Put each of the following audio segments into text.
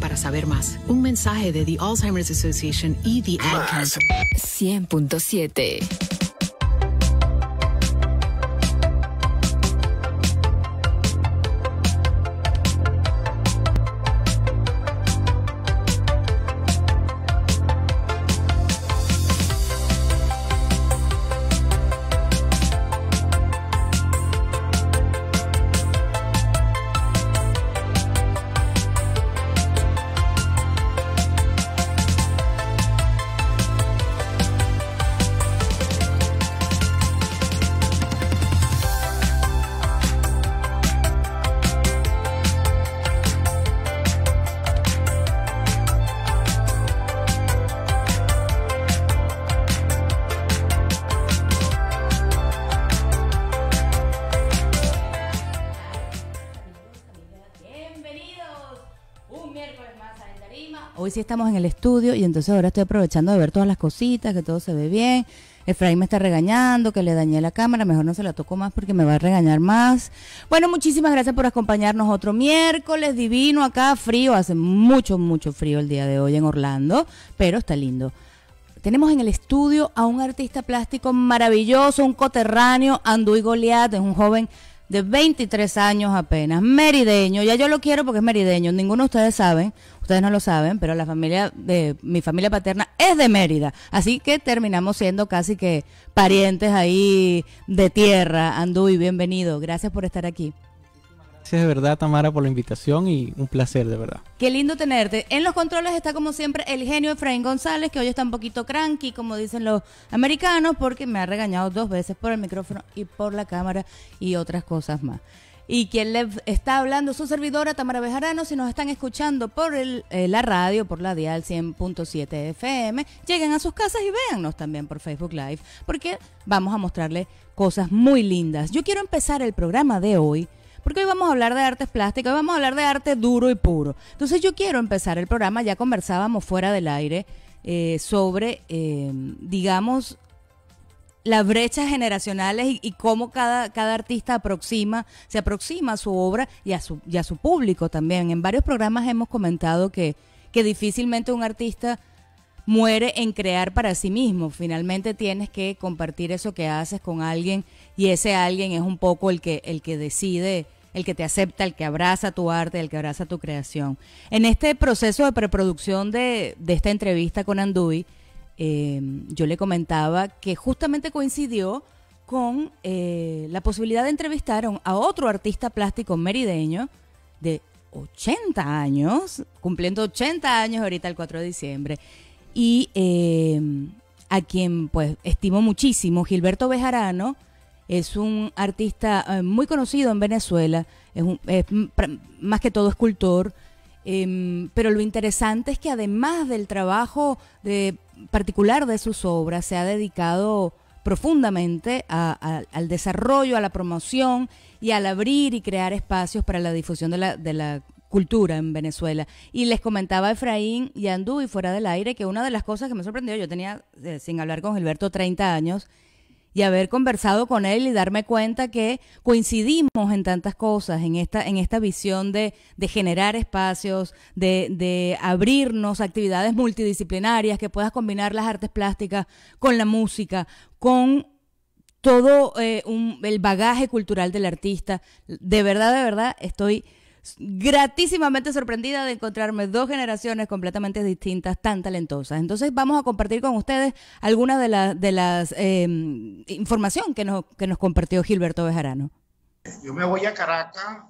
para saber más. Un mensaje de The Alzheimer's Association y The Council. 100.7 estudio y entonces ahora estoy aprovechando de ver todas las cositas, que todo se ve bien. Efraín me está regañando, que le dañé la cámara, mejor no se la toco más porque me va a regañar más. Bueno, muchísimas gracias por acompañarnos otro miércoles divino acá, frío, hace mucho, mucho frío el día de hoy en Orlando, pero está lindo. Tenemos en el estudio a un artista plástico maravilloso, un coterráneo, Anduy Goliat, es un joven de 23 años apenas, merideño, ya yo lo quiero porque es merideño, ninguno de ustedes saben, ustedes no lo saben, pero la familia de mi familia paterna es de Mérida, así que terminamos siendo casi que parientes ahí de tierra. Anduy, bienvenido, gracias por estar aquí. Gracias de verdad, Tamara, por la invitación y un placer de verdad. Qué lindo tenerte. En los controles está como siempre el genio Efraín González, que hoy está un poquito cranky, como dicen los americanos, porque me ha regañado dos veces por el micrófono y por la cámara y otras cosas más. Y quien le está hablando, su servidora Tamara Bejarano, si nos están escuchando por eh, la radio, por la dial 100.7 FM, lleguen a sus casas y véannos también por Facebook Live, porque vamos a mostrarle cosas muy lindas. Yo quiero empezar el programa de hoy porque hoy vamos a hablar de artes plásticas, hoy vamos a hablar de arte duro y puro. Entonces yo quiero empezar el programa, ya conversábamos fuera del aire eh, sobre, eh, digamos, las brechas generacionales y, cómo cada, cada artista aproxima, se aproxima a su obra y a su, su público también. En varios programas hemos comentado que, que difícilmente un artista muere en crear para sí mismo. Finalmente tienes que compartir eso que haces con alguien y ese alguien es un poco el que, el que decide el que te acepta, el que abraza tu arte, el que abraza tu creación. En este proceso de preproducción de, de esta entrevista con Anduy, em, yo le comentaba que justamente coincidió con eh, la posibilidad de entrevistar a otro artista plástico merideño de 80 años, cumpliendo 80 años ahorita el 4 de diciembre, y em, a quien pues estimo muchísimo, Gilberto Bejarano, es un artista eh, muy conocido en Venezuela, es, más que todo escultor, em, pero lo interesante es que además del trabajo de, particular de sus obras, se ha dedicado profundamente al desarrollo, a la promoción y al abrir y crear espacios para la difusión de la, cultura en Venezuela. Y les comentaba Efraín y Andú y fuera del aire que una de las cosas que me sorprendió, yo tenía, eh, sin hablar con Gilberto, 30 años, y haber conversado con él y darme cuenta que coincidimos en tantas cosas, en esta, en esta visión de, generar espacios, de, abrirnos actividades multidisciplinarias, que puedas combinar las artes plásticas con la música, con todo eh, el bagaje cultural del artista. De verdad, de verdad, estoy gratísimamente sorprendida de encontrarme dos generaciones completamente distintas, tan talentosas. Entonces vamos a compartir con ustedes alguna de, la, de las eh, información que nos, que nos compartió Gilberto Bejarano. Yo me voy a Caracas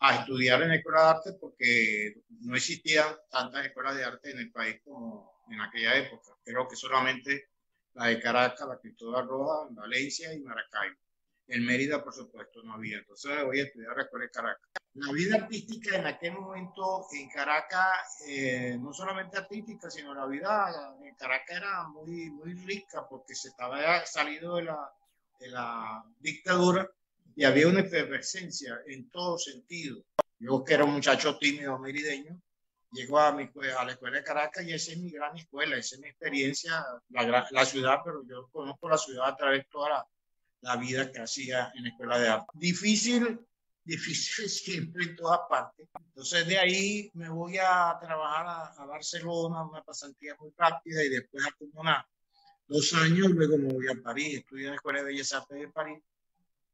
a estudiar en la escuela de arte porque no existían tantas escuelas de arte en el país como en aquella época. Creo que solamente la de Caracas, la Cristóbal Roja, Valencia y Maracaibo. En Mérida, por supuesto, no había. Entonces voy a estudiar la escuela de Caracas. La vida artística en aquel momento en Caracas, eh, no solamente artística, sino la vida en Caracas era muy, muy rica porque se estaba salido de la, de la dictadura y había una efervescencia en todo sentido. Yo que era un muchacho tímido merideño, llego a, mi, a la escuela de Caracas y esa es mi gran escuela, esa es mi experiencia, la, la ciudad, pero yo conozco la ciudad a través de toda la, la vida que hacía en la escuela de arte. Difícil, difícil siempre en todas partes. Entonces de ahí me voy a trabajar a, Barcelona, una pasantía muy rápida y después a Comuna Dos años, luego me voy a París, estudié en la Escuela de Bellas Artes de París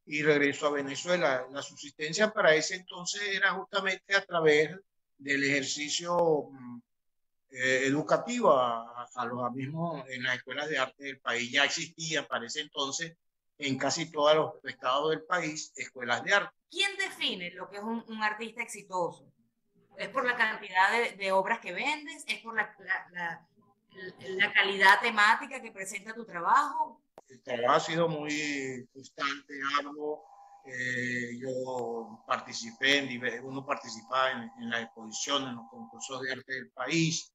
y regreso a Venezuela. La subsistencia para ese entonces era justamente a través del ejercicio mm, eh, educativo a, a, los mismos en las escuelas de arte del país. Ya existía para ese entonces en casi todos los estados del país escuelas de arte. ¿Quién define lo que es un, artista exitoso? ¿Es por la cantidad de, obras que vendes? ¿Es por la, la, calidad temática que presenta tu trabajo? El trabajo ha sido muy constante, algo. Eh, yo participé, en, uno participaba en, en las exposiciones, en los concursos de arte del país.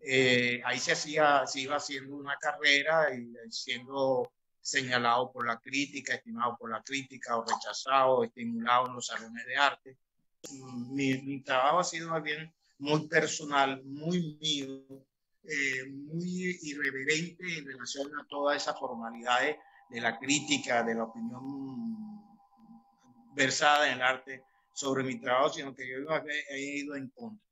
Eh, ahí se, hacía, se iba haciendo una carrera y siendo señalado por la crítica, estimado por la crítica o rechazado, estimulado en los salones de arte. Mi, trabajo ha sido más bien muy personal, muy mío, eh, muy irreverente en relación a todas esas formalidades de la crítica, de la opinión versada en el arte sobre mi trabajo, sino que yo he ido en contra.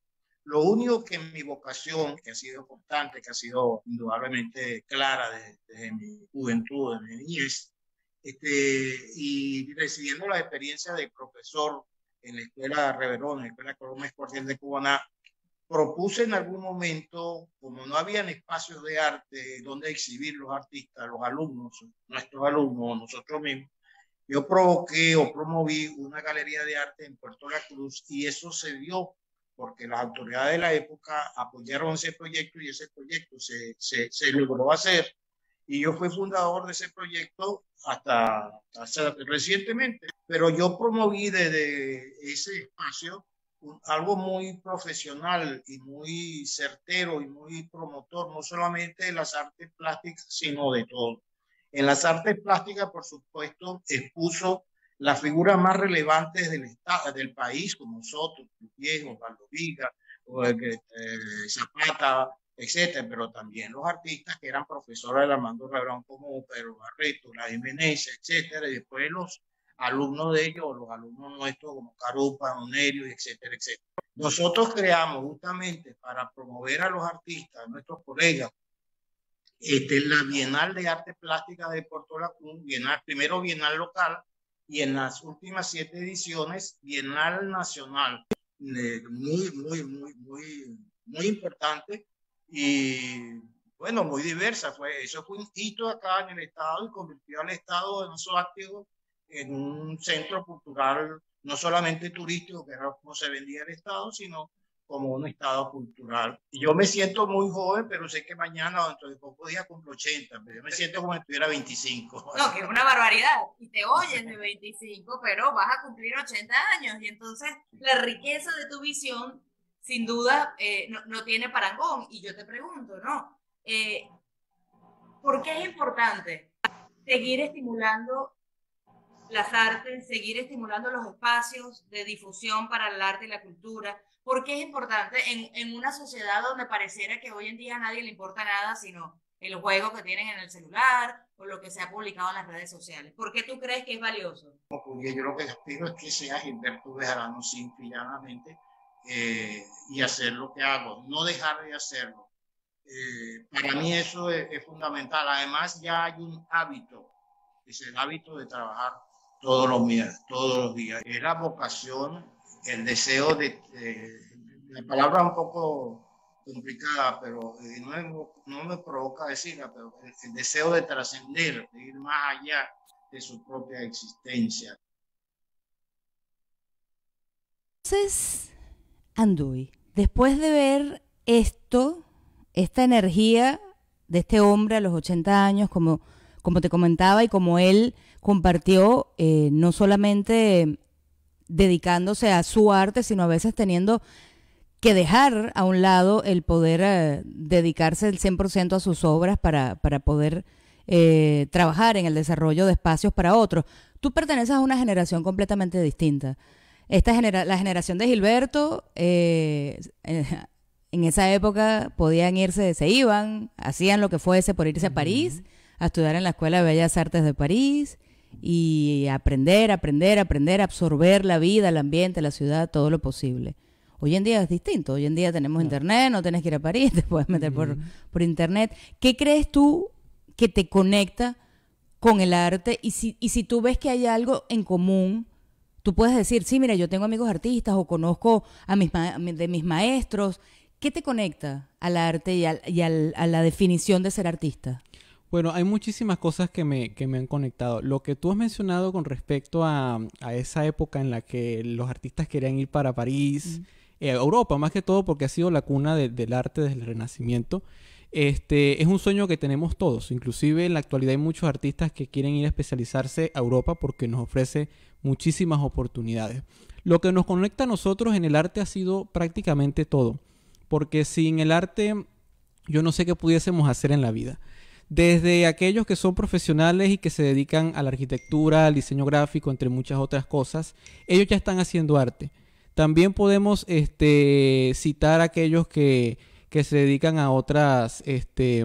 Lo único que mi vocación, que ha sido constante, que ha sido indudablemente clara desde, mi juventud, desde mi niñez, este, y recibiendo la experiencia de profesor en la Escuela Reverón, en la Escuela Coloma de Cubana propuse en algún momento, como no habían espacios de arte donde exhibir los artistas, los alumnos, nuestros alumnos, nosotros mismos, yo provoqué o promoví una galería de arte en Puerto La Cruz y eso se dio porque las autoridades de la época apoyaron ese proyecto y ese proyecto se, se, logró hacer. Y yo fui fundador de ese proyecto hasta, recientemente, pero yo promoví desde ese espacio algo muy profesional y muy certero y muy promotor, no solamente de las artes plásticas, sino de todo. En las artes plásticas, por supuesto, expuso las figuras más relevantes del, estado, del país, como Soto, Viejo, Viga, eh, Zapata, etcétera, pero también los artistas que eran profesores de Armando Rebrón, como Pedro Barreto, la Jiménez, etcétera, y después los alumnos de ellos, los alumnos nuestros como Carupa, Onerio, etcétera, etcétera. Nosotros creamos justamente para promover a los artistas, a nuestros colegas, este, la Bienal de Arte Plástica de Puerto Lacún, bienal, primero Bienal local, y en las últimas siete ediciones, Bienal Nacional, eh, muy, muy, muy, muy, muy importante y bueno, muy diversa. Fue, eso fue un hito acá en el Estado y convirtió al Estado en un centro cultural, no solamente turístico, que era como se vendía el Estado, sino como un estado cultural. Y yo me siento muy joven, pero sé que mañana o dentro de pocos días cumplo 80, pero yo me siento como si tuviera 25. No, que es una barbaridad. Y te oyes de 25, pero vas a cumplir 80 años. Y entonces la riqueza de tu visión, sin duda, eh, no, tiene parangón. Y yo te pregunto, ¿no? Eh, ¿Por qué es importante seguir estimulando las artes, seguir estimulando los espacios de difusión para el arte y la cultura? ¿Por qué es importante en, en, una sociedad donde pareciera que hoy en día a nadie le importa nada sino el juego que tienen en el celular o lo que se ha publicado en las redes sociales? ¿Por qué tú crees que es valioso? Porque yo lo que espero es que seas sea Gilberto no simplemente eh, y hacer lo que hago, no dejar de hacerlo. Eh, para mí eso es, fundamental. Además ya hay un hábito, es el hábito de trabajar todos los días, todos los días. Es la vocación el deseo de, la palabra un poco complicada, pero eh, no, me, provoca decirla, pero el, deseo de trascender, de ir más allá de su propia existencia. Entonces, Anduy, después de ver esto, esta energía de este hombre a los 80 años, como, como te comentaba y como él compartió, eh, no solamente dedicándose a su arte, sino a veces teniendo que dejar a un lado el poder eh, dedicarse el 100% a sus obras para, poder eh, trabajar en el desarrollo de espacios para otros. Tú perteneces a una generación completamente distinta. Esta la generación de Gilberto, eh, en esa época podían irse, se iban, hacían lo que fuese por irse a París, a estudiar en la Escuela de Bellas Artes de París, y aprender, aprender, aprender, absorber la vida, el ambiente, la ciudad, todo lo posible. Hoy en día es distinto, hoy en día tenemos internet, no tienes que ir a París, te puedes meter por, internet. ¿Qué crees tú que te conecta con el arte? Y si, y si tú ves que hay algo en común, tú puedes decir, sí, mira, yo tengo amigos artistas o conozco a mis de mis maestros. ¿Qué te conecta al arte y, al, y a la definición de ser artista? Bueno, hay muchísimas cosas que me, han conectado. Lo que tú has mencionado con respecto a, esa época en la que los artistas querían ir para París, eh, Europa más que todo, porque ha sido la cuna del arte desde el Renacimiento. Este, es un sueño que tenemos todos. Inclusive en la actualidad hay muchos artistas que quieren ir a especializarse a Europa porque nos ofrece muchísimas oportunidades. Lo que nos conecta a nosotros en el arte ha sido prácticamente todo. Porque sin el arte yo no sé qué pudiésemos hacer en la vida desde aquellos que son profesionales y que se dedican a la arquitectura, al diseño gráfico, entre muchas otras cosas, ellos ya están haciendo arte. También podemos este, citar a aquellos que, se dedican a otras este,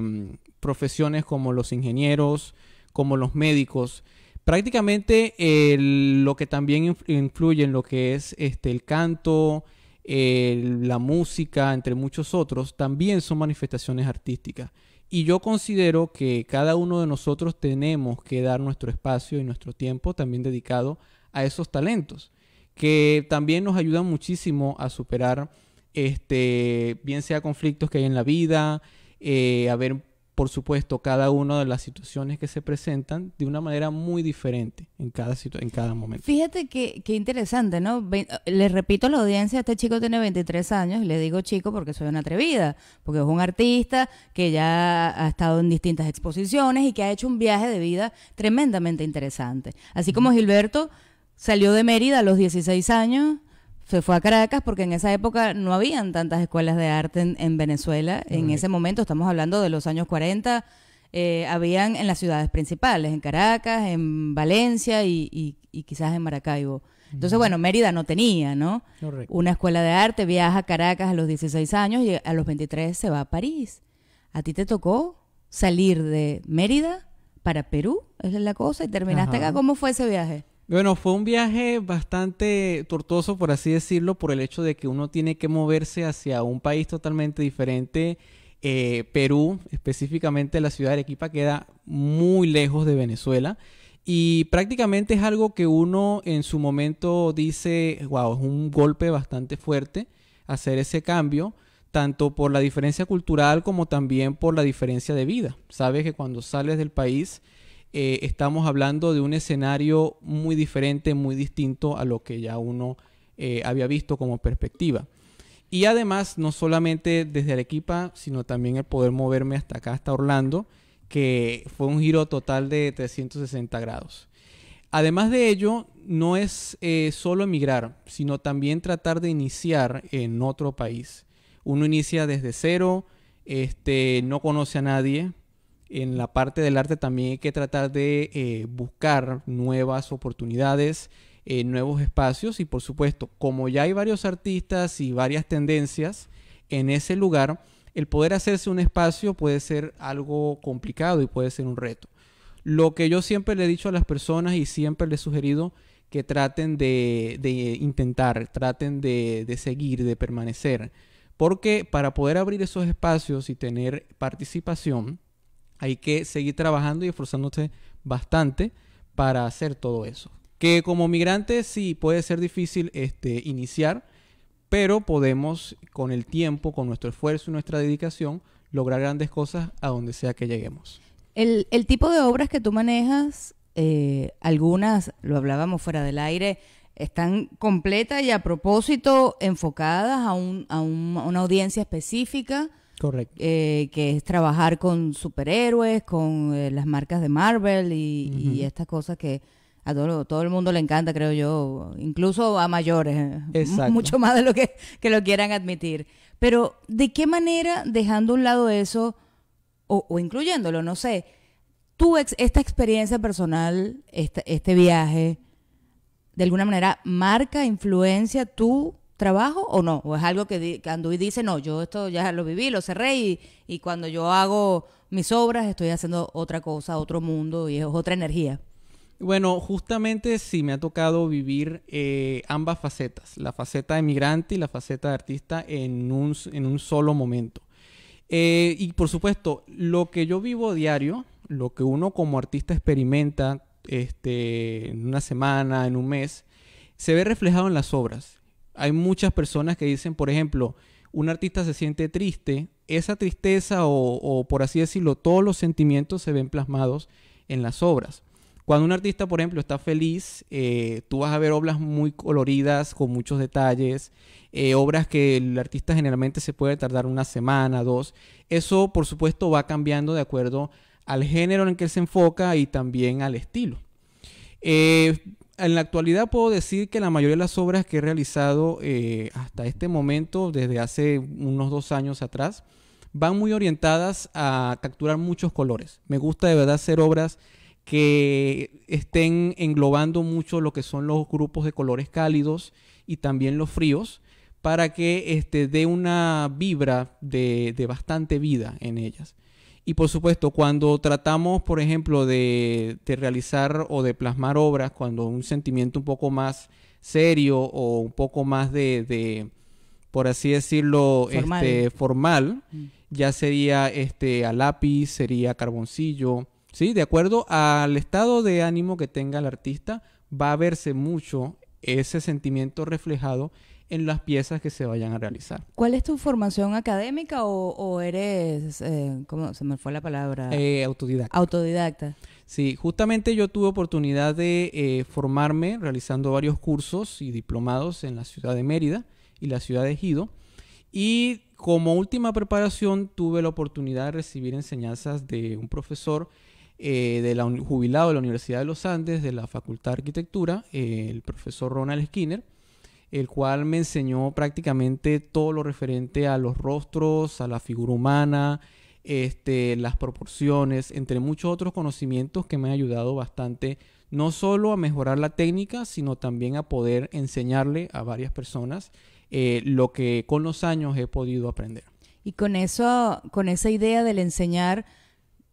profesiones como los ingenieros, como los médicos. Prácticamente lo que también influye en lo que es este, el canto, la música, entre muchos otros, también son manifestaciones artísticas. Y yo considero que cada uno de nosotros tenemos que dar nuestro espacio y nuestro tiempo también dedicado a esos talentos, que también nos ayudan muchísimo a superar, este, bien sea conflictos que hay en la vida, eh, a ver por supuesto, cada una de las situaciones que se presentan de una manera muy diferente en cada, en cada momento. Fíjate que, que interesante, ¿no? les repito a la audiencia, este chico tiene 23 años, y le digo chico porque soy una atrevida, porque es un artista que ya ha estado en distintas exposiciones y que ha hecho un viaje de vida tremendamente interesante. Así como Gilberto salió de Mérida a los 16 años se fue a Caracas porque en esa época no habían tantas escuelas de arte en, Venezuela. En ese momento, estamos hablando de los años 40, eh, habían en las ciudades principales, en Caracas, en Valencia y, quizás en Maracaibo. Entonces, bueno, Mérida no tenía, ¿no? Una escuela de arte, viaja a Caracas a los 16 años y a los 23 se va a París. ¿A ti te tocó salir de Mérida para Perú? es la cosa. ¿Y terminaste acá? ¿Cómo fue ese viaje? Bueno, fue un viaje bastante tortuoso, por así decirlo, por el hecho de que uno tiene que moverse hacia un país totalmente diferente. Eh, Perú, específicamente la ciudad de Arequipa, queda muy lejos de Venezuela. Y prácticamente es algo que uno en su momento dice, wow, es un golpe bastante fuerte hacer ese cambio, tanto por la diferencia cultural como también por la diferencia de vida. Sabes que cuando sales del país eh, estamos hablando de un escenario muy diferente, muy distinto a lo que ya uno eh, había visto como perspectiva. Y además, no solamente desde Arequipa, sino también el poder moverme hasta acá, hasta Orlando, que fue un giro total de 360 grados. Además de ello, no es eh, solo emigrar, sino también tratar de iniciar en otro país. Uno inicia desde cero, este, no conoce a nadie, en la parte del arte también hay que tratar de eh, buscar nuevas oportunidades, eh, nuevos espacios y por supuesto, como ya hay varios artistas y varias tendencias en ese lugar, el poder hacerse un espacio puede ser algo complicado y puede ser un reto. Lo que yo siempre le he dicho a las personas y siempre le he sugerido que traten de, intentar, traten de, de seguir, de permanecer, porque para poder abrir esos espacios y tener participación, hay que seguir trabajando y esforzándose bastante para hacer todo eso. Que como migrantes sí puede ser difícil este, iniciar, pero podemos con el tiempo, con nuestro esfuerzo y nuestra dedicación, lograr grandes cosas a donde sea que lleguemos. El, tipo de obras que tú manejas, eh, algunas, lo hablábamos fuera del aire, están completas y a propósito enfocadas a una audiencia específica Correcto. Eh, que es trabajar con superhéroes, con eh, las marcas de Marvel y, estas cosas que a todo, el mundo le encanta, creo yo, incluso a mayores, eh, mucho más de lo que, lo quieran admitir. Pero, ¿de qué manera, dejando a un lado eso, o, incluyéndolo, no sé, tú esta experiencia personal, este viaje, de alguna manera marca, influencia tu trabajo o no? ¿O es algo que, que y dice, no, yo esto ya lo viví, lo cerré y, cuando yo hago mis obras estoy haciendo otra cosa, otro mundo y es otra energía? Bueno, justamente sí me ha tocado vivir eh, ambas facetas, la faceta de migrante y la faceta de artista en un, en un solo momento. Eh, y por supuesto, lo que yo vivo diario, lo que uno como artista experimenta este, en una semana, en un mes, se ve reflejado en las obras. Hay muchas personas que dicen, por ejemplo, un artista se siente triste, esa tristeza o, por así decirlo, todos los sentimientos se ven plasmados en las obras. Cuando un artista, por ejemplo, está feliz, eh, tú vas a ver obras muy coloridas, con muchos detalles, eh, obras que el artista generalmente se puede tardar una semana, dos. Eso, por supuesto, va cambiando de acuerdo al género en el que se enfoca y también al estilo. Eh, en la actualidad puedo decir que la mayoría de las obras que he realizado eh, hasta este momento, desde hace unos dos años atrás, van muy orientadas a capturar muchos colores. Me gusta de verdad hacer obras que estén englobando mucho lo que son los grupos de colores cálidos y también los fríos para que este, dé una vibra de bastante vida en ellas. Y por supuesto, cuando tratamos, por ejemplo, de, realizar o de plasmar obras, cuando un sentimiento un poco más serio o un poco más de, de por así decirlo, formal, este, formal mm. ya sería este, a lápiz, sería carboncillo, ¿sí? De acuerdo al estado de ánimo que tenga el artista, va a verse mucho ese sentimiento reflejado en las piezas que se vayan a realizar. ¿Cuál es tu formación académica o, eres, eh, cómo se me fue la palabra? Eh, autodidacta. Autodidacta. Sí, justamente yo tuve oportunidad de eh, formarme realizando varios cursos y diplomados en la ciudad de Mérida y la ciudad de Ejido. Y como última preparación tuve la oportunidad de recibir enseñanzas de un profesor eh, de la, jubilado de la Universidad de los Andes, de la Facultad de Arquitectura, eh, el profesor Ronald Skinner, el cual me enseñó prácticamente todo lo referente a los rostros, a la figura humana, este, las proporciones, entre muchos otros conocimientos que me han ayudado bastante, no solo a mejorar la técnica, sino también a poder enseñarle a varias personas eh, lo que con los años he podido aprender. Y con eso, con esa idea del enseñar,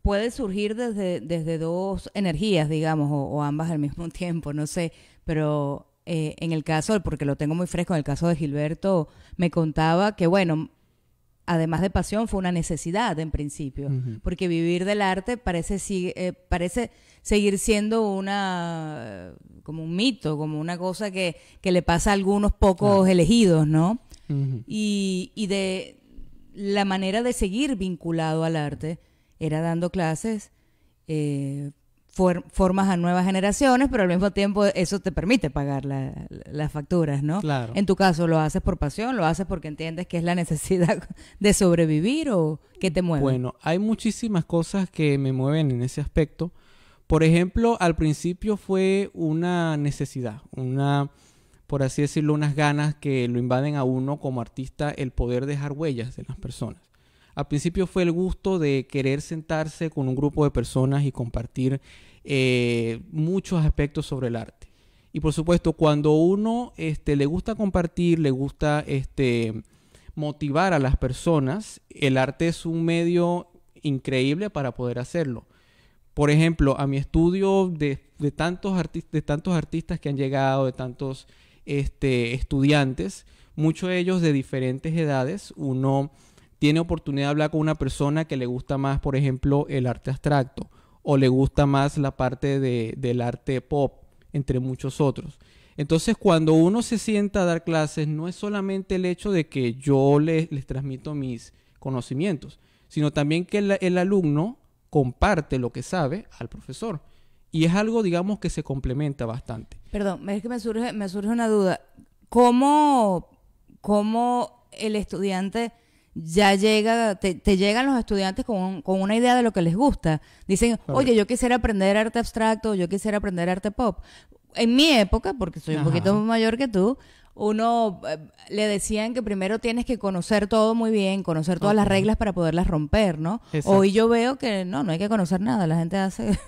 puede surgir desde, desde dos energías, digamos, o, ambas al mismo tiempo, no sé, pero eh, en el caso, porque lo tengo muy fresco, en el caso de Gilberto, me contaba que, bueno, además de pasión, fue una necesidad en principio, porque vivir del arte parece, eh, parece seguir siendo una, como un mito, como una cosa que, le pasa a algunos pocos elegidos, ¿no? y, y, de la manera de seguir vinculado al arte era dando clases, eh, formas a nuevas generaciones, pero al mismo tiempo eso te permite pagar las facturas, ¿no? Claro. En tu caso, ¿lo haces por pasión? ¿Lo haces porque entiendes que es la necesidad de sobrevivir o qué te mueve? Bueno, hay muchísimas cosas que me mueven en ese aspecto. Por ejemplo, al principio fue una necesidad, una por así decirlo, unas ganas que lo invaden a uno como artista el poder dejar huellas en las personas. Al principio fue el gusto de querer sentarse con un grupo de personas y compartir eh, muchos aspectos sobre el arte. Y por supuesto, cuando uno este, le gusta compartir, le gusta este, motivar a las personas, el arte es un medio increíble para poder hacerlo. Por ejemplo, a mi estudio de, tantos, de tantos artistas que han llegado, de tantos este, estudiantes, muchos de ellos de diferentes edades, uno tiene oportunidad de hablar con una persona que le gusta más, por ejemplo, el arte abstracto o le gusta más la parte de, del arte pop, entre muchos otros. Entonces, cuando uno se sienta a dar clases, no es solamente el hecho de que yo les, les transmito mis conocimientos, sino también que el, alumno comparte lo que sabe al profesor. Y es algo, digamos, que se complementa bastante. Perdón, es que me surge, me surge una duda. cómo el estudiante ya llega, te, llegan los estudiantes con, con, una idea de lo que les gusta. Dicen, oye, yo quisiera aprender arte abstracto, yo quisiera aprender arte pop. En mi época, porque soy un poquito mayor que tú, uno eh, le decían que primero tienes que conocer todo muy bien, conocer todas las reglas para poderlas romper, ¿no? Hoy yo veo que no, no hay que conocer nada, la gente hace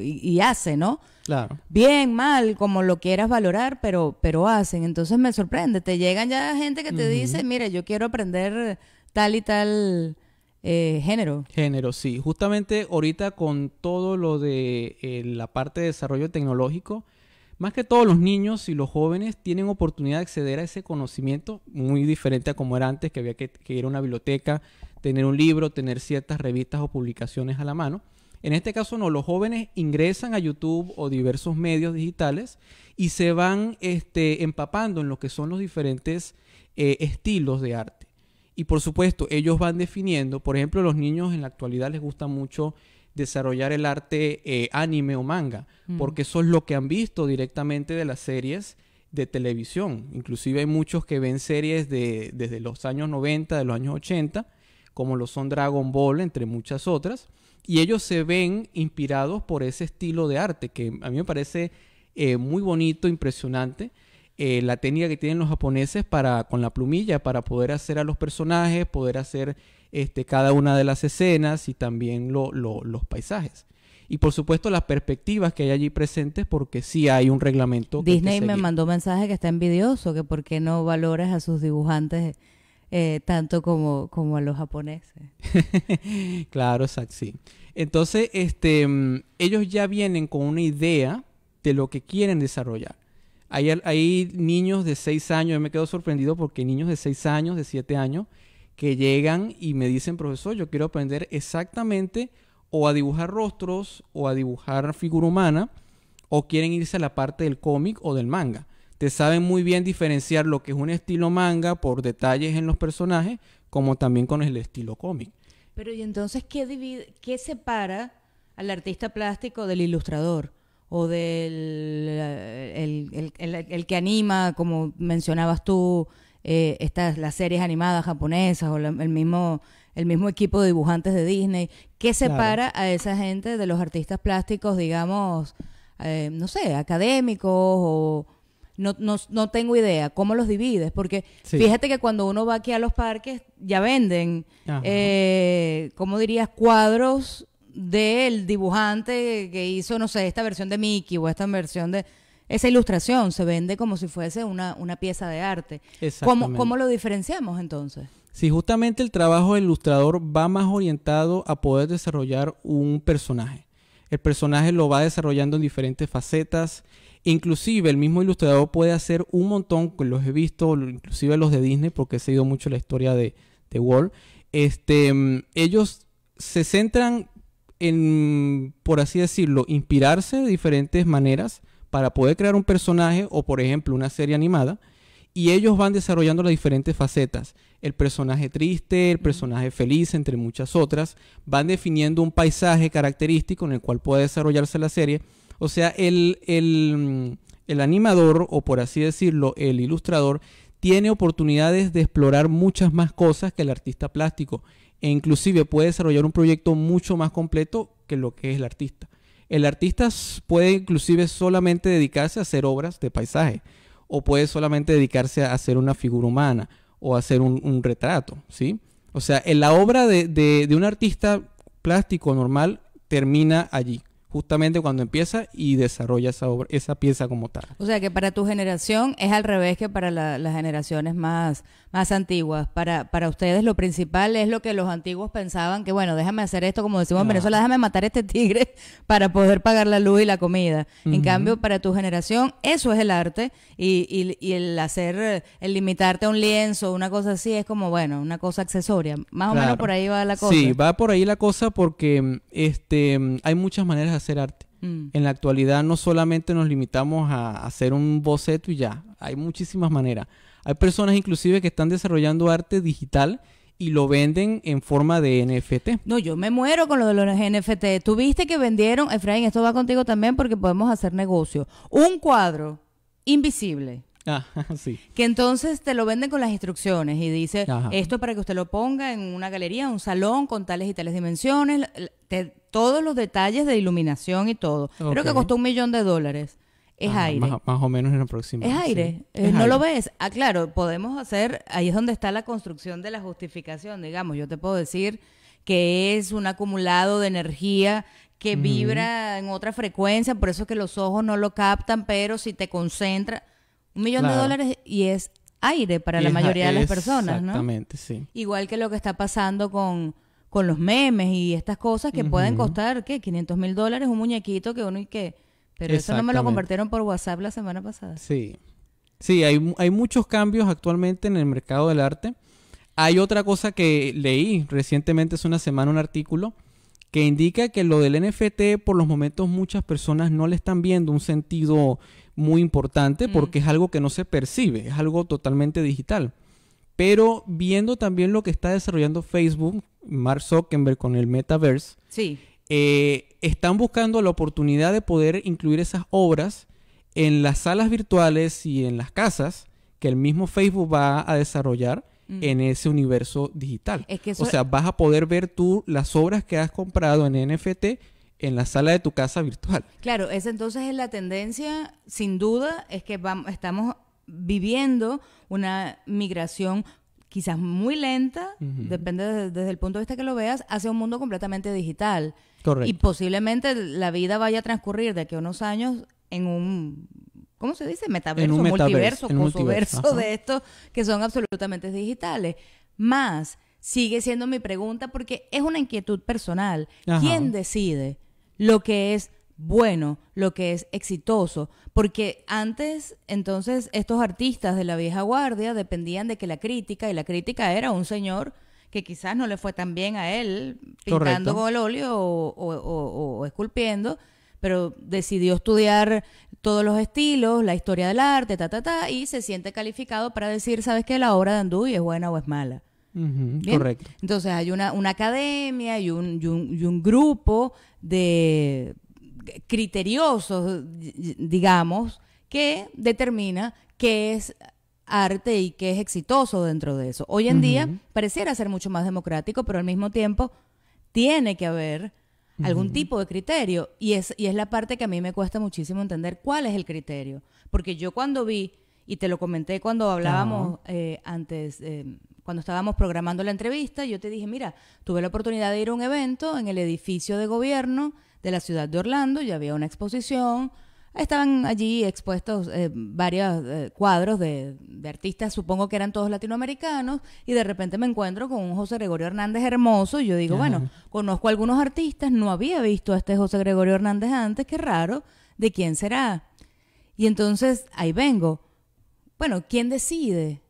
y hace, ¿no? Claro. Bien, mal, como lo quieras valorar, pero, pero hacen. Entonces me sorprende. Te llegan ya gente que te dice, mira, yo quiero aprender tal y tal eh, género. Género, sí. Justamente ahorita con todo lo de eh, la parte de desarrollo tecnológico, más que todos los niños y los jóvenes tienen oportunidad de acceder a ese conocimiento muy diferente a como era antes, que había que ir a una biblioteca, tener un libro, tener ciertas revistas o publicaciones a la mano. En este caso no, los jóvenes ingresan a YouTube o diversos medios digitales y se van este, empapando en lo que son los diferentes eh, estilos de arte. Y por supuesto, ellos van definiendo, por ejemplo, los niños en la actualidad les gusta mucho desarrollar el arte eh, anime o manga, mm. porque eso es lo que han visto directamente de las series de televisión. Inclusive hay muchos que ven series de, desde los años 90, de los años 80, como lo son Dragon Ball, entre muchas otras, y ellos se ven inspirados por ese estilo de arte que a mí me parece eh, muy bonito, impresionante. Eh, la técnica que tienen los japoneses para, con la plumilla para poder hacer a los personajes, poder hacer este, cada una de las escenas y también los paisajes. Y por supuesto las perspectivas que hay allí presentes porque sí hay un reglamento. Disney me mandó mensaje que está envidioso, que por qué no valores a sus dibujantes eh, tanto como, a los japoneses. claro, exacto, sí. Entonces, este, mm, ellos ya vienen con una idea de lo que quieren desarrollar. Hay, hay niños de 6 años, me quedo sorprendido porque niños de 6 años, de 7 años, que llegan y me dicen, profesor, yo quiero aprender exactamente o a dibujar rostros o a dibujar figura humana, o quieren irse a la parte del cómic o del manga te saben muy bien diferenciar lo que es un estilo manga por detalles en los personajes, como también con el estilo cómic. Pero y entonces, ¿qué, separa al artista plástico del ilustrador? o del eh, el, que anima, como mencionabas tú, eh, estas las series animadas japonesas o el mismo el mismo equipo de dibujantes de Disney, ¿qué separa a esa gente de los artistas plásticos, digamos, eh, no sé, académicos o, no, no, tengo idea cómo los divides, porque fíjate que cuando uno va aquí a los parques ya venden, eh, ¿cómo dirías? Cuadros del dibujante que hizo, no sé, esta versión de Mickey o esta versión de... Esa ilustración se vende como si fuese una, pieza de arte. ¿Cómo, ¿Cómo lo diferenciamos entonces? Si sí, justamente el trabajo de ilustrador va más orientado a poder desarrollar un personaje. El personaje lo va desarrollando en diferentes facetas, Inclusive el mismo ilustrador puede hacer un montón, los he visto, inclusive los de Disney, porque he seguido mucho la historia de, de Walt. Este, mm, ellos se centran en, por así decirlo, inspirarse de diferentes maneras para poder crear un personaje o, por ejemplo, una serie animada. Y ellos van desarrollando las diferentes facetas. El personaje triste, el personaje feliz, entre muchas otras. Van definiendo un paisaje característico en el cual puede desarrollarse la serie o sea, el, el, el animador, o por así decirlo, el ilustrador, tiene oportunidades de explorar muchas más cosas que el artista plástico e inclusive puede desarrollar un proyecto mucho más completo que lo que es el artista. El artista puede inclusive solamente dedicarse a hacer obras de paisaje o puede solamente dedicarse a hacer una figura humana o hacer un, retrato, ¿sí? O sea, la obra de, de un artista plástico normal termina allí justamente cuando empieza y desarrolla esa obra, esa pieza como tal. O sea que para tu generación es al revés que para las generaciones más, más antiguas. Para, para ustedes lo principal es lo que los antiguos pensaban que, bueno, déjame hacer esto, como decimos en Venezuela, déjame matar este tigre para poder pagar la luz y la comida. En cambio, para tu generación, eso es el arte y, y, el hacer, el limitarte a un lienzo, una cosa así, es como, bueno, una cosa accesoria. Más o menos por ahí va la cosa. Sí, va por ahí la cosa porque este, hay muchas maneras hacer arte. Mm. En la actualidad no solamente nos limitamos a hacer un boceto y ya, hay muchísimas maneras. Hay personas inclusive que están desarrollando arte digital y lo venden en forma de NFT. No, yo me muero con lo de los NFT. Tuviste que vendieron, Efraín, esto va contigo también porque podemos hacer negocio. Un cuadro invisible Ah, que entonces te lo venden con las instrucciones y dice, esto es para que usted lo ponga en una galería, un salón con tales y tales dimensiones, todos los detalles de iluminación y todo. Creo que costó un millón de dólares. Es aire. Más, o menos en aproximadamente. Es aire. Eh, no lo ves. Ah, claro, podemos hacer, ahí es donde está la construcción de la justificación, digamos. Yo te puedo decir que es un acumulado de energía que vibra en otra frecuencia, por eso que los ojos no lo captan, pero si te concentras un millón de dólares y es aire para la mayoría de las personas, ¿no? Exactamente, sí. Igual que lo que está pasando con, con los memes y estas cosas que pueden costar, ¿qué? 500 mil dólares un muñequito que uno y que... Pero eso no me lo convirtieron por WhatsApp la semana pasada. Sí. Sí, hay, hay muchos cambios actualmente en el mercado del arte. Hay otra cosa que leí recientemente, hace una semana, un artículo que indica que lo del NFT por los momentos muchas personas no le están viendo un sentido muy importante mm. porque es algo que no se percibe, es algo totalmente digital. Pero viendo también lo que está desarrollando Facebook, Mark Zuckerberg con el metaverse, sí. Eh, están buscando la oportunidad de poder incluir esas obras en las salas virtuales y en las casas que el mismo Facebook va a desarrollar mm. en ese universo digital. O sea, vas a poder ver tú las obras que has comprado en NFT en la sala de tu casa virtual. Claro, esa entonces es la tendencia, sin duda, es que vamos, estamos viviendo una migración quizás muy lenta, depende desde el punto de vista que lo veas, hacia un mundo completamente digital. Correcto. Y posiblemente la vida vaya a transcurrir de aquí a unos años en un, ¿cómo se dice? Metaverso, un multiverso, multiverso de estos que son absolutamente digitales. Más, sigue siendo mi pregunta porque es una inquietud personal. ¿Quién decide? lo que es bueno, lo que es exitoso, porque antes entonces estos artistas de la vieja guardia dependían de que la crítica, y la crítica era un señor que quizás no le fue tan bien a él pintando con el óleo o, esculpiendo, pero decidió estudiar todos los estilos, la historia del arte, ta, ta, ta, y se siente calificado para decir, ¿sabes qué? La obra de Anduy es buena o es mala correcto. Entonces hay una, academia y un, un, grupo de criteriosos, digamos, que determina qué es arte y qué es exitoso dentro de eso. Hoy en día pareciera ser mucho más democrático, pero al mismo tiempo tiene que haber algún tipo de criterio. Y es, y es la parte que a mí me cuesta muchísimo entender cuál es el criterio. Porque yo cuando vi, y te lo comenté cuando hablábamos eh, antes, em, cuando estábamos programando la entrevista, yo te dije, mira, tuve la oportunidad de ir a un evento en el edificio de gobierno de la ciudad de Orlando, ya había una exposición, estaban allí expuestos eh, varios eh, cuadros de, artistas, supongo que eran todos latinoamericanos, y de repente me encuentro con un José Gregorio Hernández hermoso, y yo digo, bueno, conozco a algunos artistas, no había visto a este José Gregorio Hernández antes, qué raro, ¿de quién será? Y entonces ahí vengo. Bueno, ¿quién decide?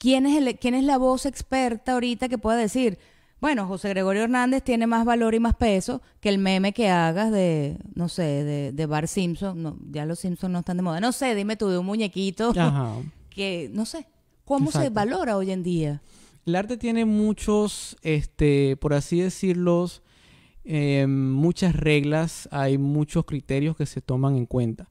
¿quién es, quién es la voz experta ahorita que pueda decir, bueno, José Gregorio Hernández tiene más valor y más peso que el meme que hagas de, no sé, de, de Bar Simpson. ya los Simpsons no están de moda. No sé, dime tú, de un muñequito que, no sé, ¿cómo se valora hoy en día? El arte tiene muchos, este, por así decirlos, eh, muchas reglas, hay muchos criterios que se toman en cuenta.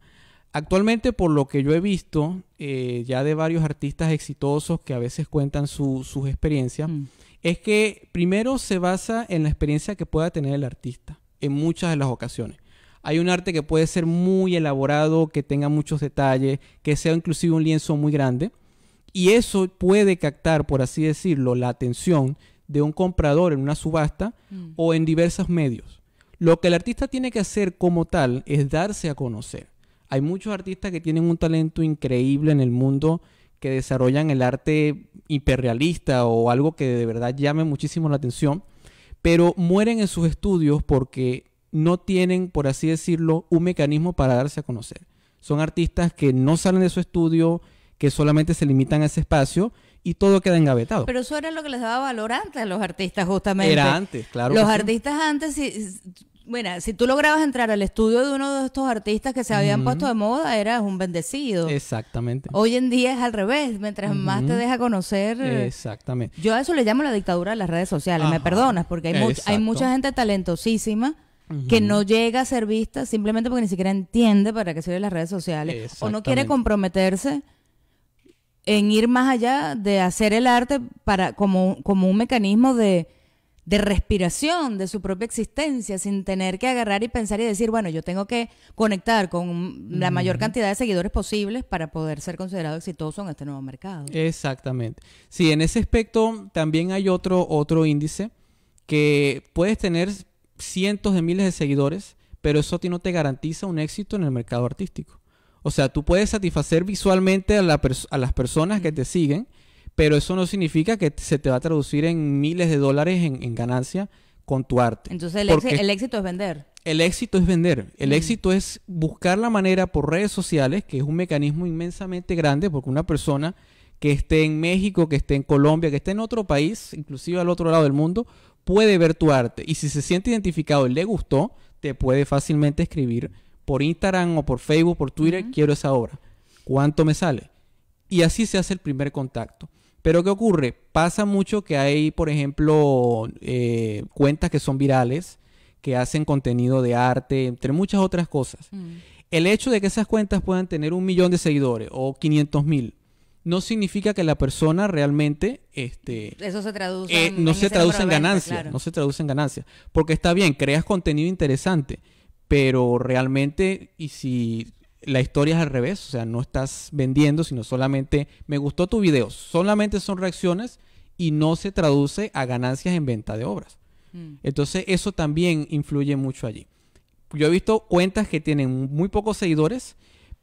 Actualmente, por lo que yo he visto, eh, ya de varios artistas exitosos que a veces cuentan sus experiencias, mm. es que primero se basa en la experiencia que pueda tener el artista, en muchas de las ocasiones. Hay un arte que puede ser muy elaborado, que tenga muchos detalles, que sea inclusive un lienzo muy grande, y eso puede captar, por así decirlo, la atención de un comprador en una subasta mm. o en diversos medios. Lo que el artista tiene que hacer como tal es darse a conocer hay muchos artistas que tienen un talento increíble en el mundo que desarrollan el arte hiperrealista o algo que de verdad llame muchísimo la atención, pero mueren en sus estudios porque no tienen, por así decirlo, un mecanismo para darse a conocer. Son artistas que no salen de su estudio, que solamente se limitan a ese espacio y todo queda engavetado. Pero eso era lo que les daba valor antes a los artistas, justamente. Era antes, claro. Los artistas antes, bueno, si tú lograbas entrar al estudio de uno de estos artistas que se habían puesto de moda, eras un bendecido. Exactamente. Hoy en día es al revés, mientras más te deja conocer. Eh, Exactamente. Yo a eso le llamo la dictadura de las redes sociales, me perdonas, porque hay, mucha gente talentosísima que no llega a ser vista simplemente porque ni siquiera entiende para qué sirven las redes sociales o no quiere comprometerse en ir más allá de hacer el arte para como, como un mecanismo de de respiración de su propia existencia sin tener que agarrar y pensar y decir, bueno, yo tengo que conectar con la mayor cantidad de seguidores posibles para poder ser considerado exitoso en este nuevo mercado. Exactamente. Sí, en ese aspecto también hay otro, otro índice que puedes tener cientos de miles de seguidores, pero eso ti no te garantiza un éxito en el mercado artístico. O sea, tú puedes satisfacer visualmente a las personas que te siguen, pero eso no significa que se te va a traducir en miles de dólares en, ganancia con tu arte. Entonces el, éxito es vender. El éxito es vender. El mm. éxito es buscar la manera por redes sociales, que es un mecanismo inmensamente grande, porque una persona que esté en México, que esté en Colombia, que esté en otro país, inclusive al otro lado del mundo, puede ver tu arte. Y si se siente identificado y le gustó, te puede fácilmente escribir por Instagram o por Facebook, por Twitter, quiero esa obra. ¿Cuánto me sale? Y así se hace el primer contacto. Pero ¿qué ocurre? Pasa mucho que hay, por ejemplo, eh, cuentas que son virales, que hacen contenido de arte, entre muchas otras cosas. Mm. El hecho de que esas cuentas puedan tener un millón de seguidores o 500 mil, no significa que la persona realmente este eso se traduce eh, no en se ganancias no se traduce en ganancias porque está bien creas contenido interesante pero realmente y si la historia es al revés, o sea, no estás vendiendo, sino solamente me gustó tu video, solamente son reacciones y no se traduce a ganancias en venta de obras. Mm. Entonces, eso también influye mucho allí. Yo he visto cuentas que tienen muy pocos seguidores,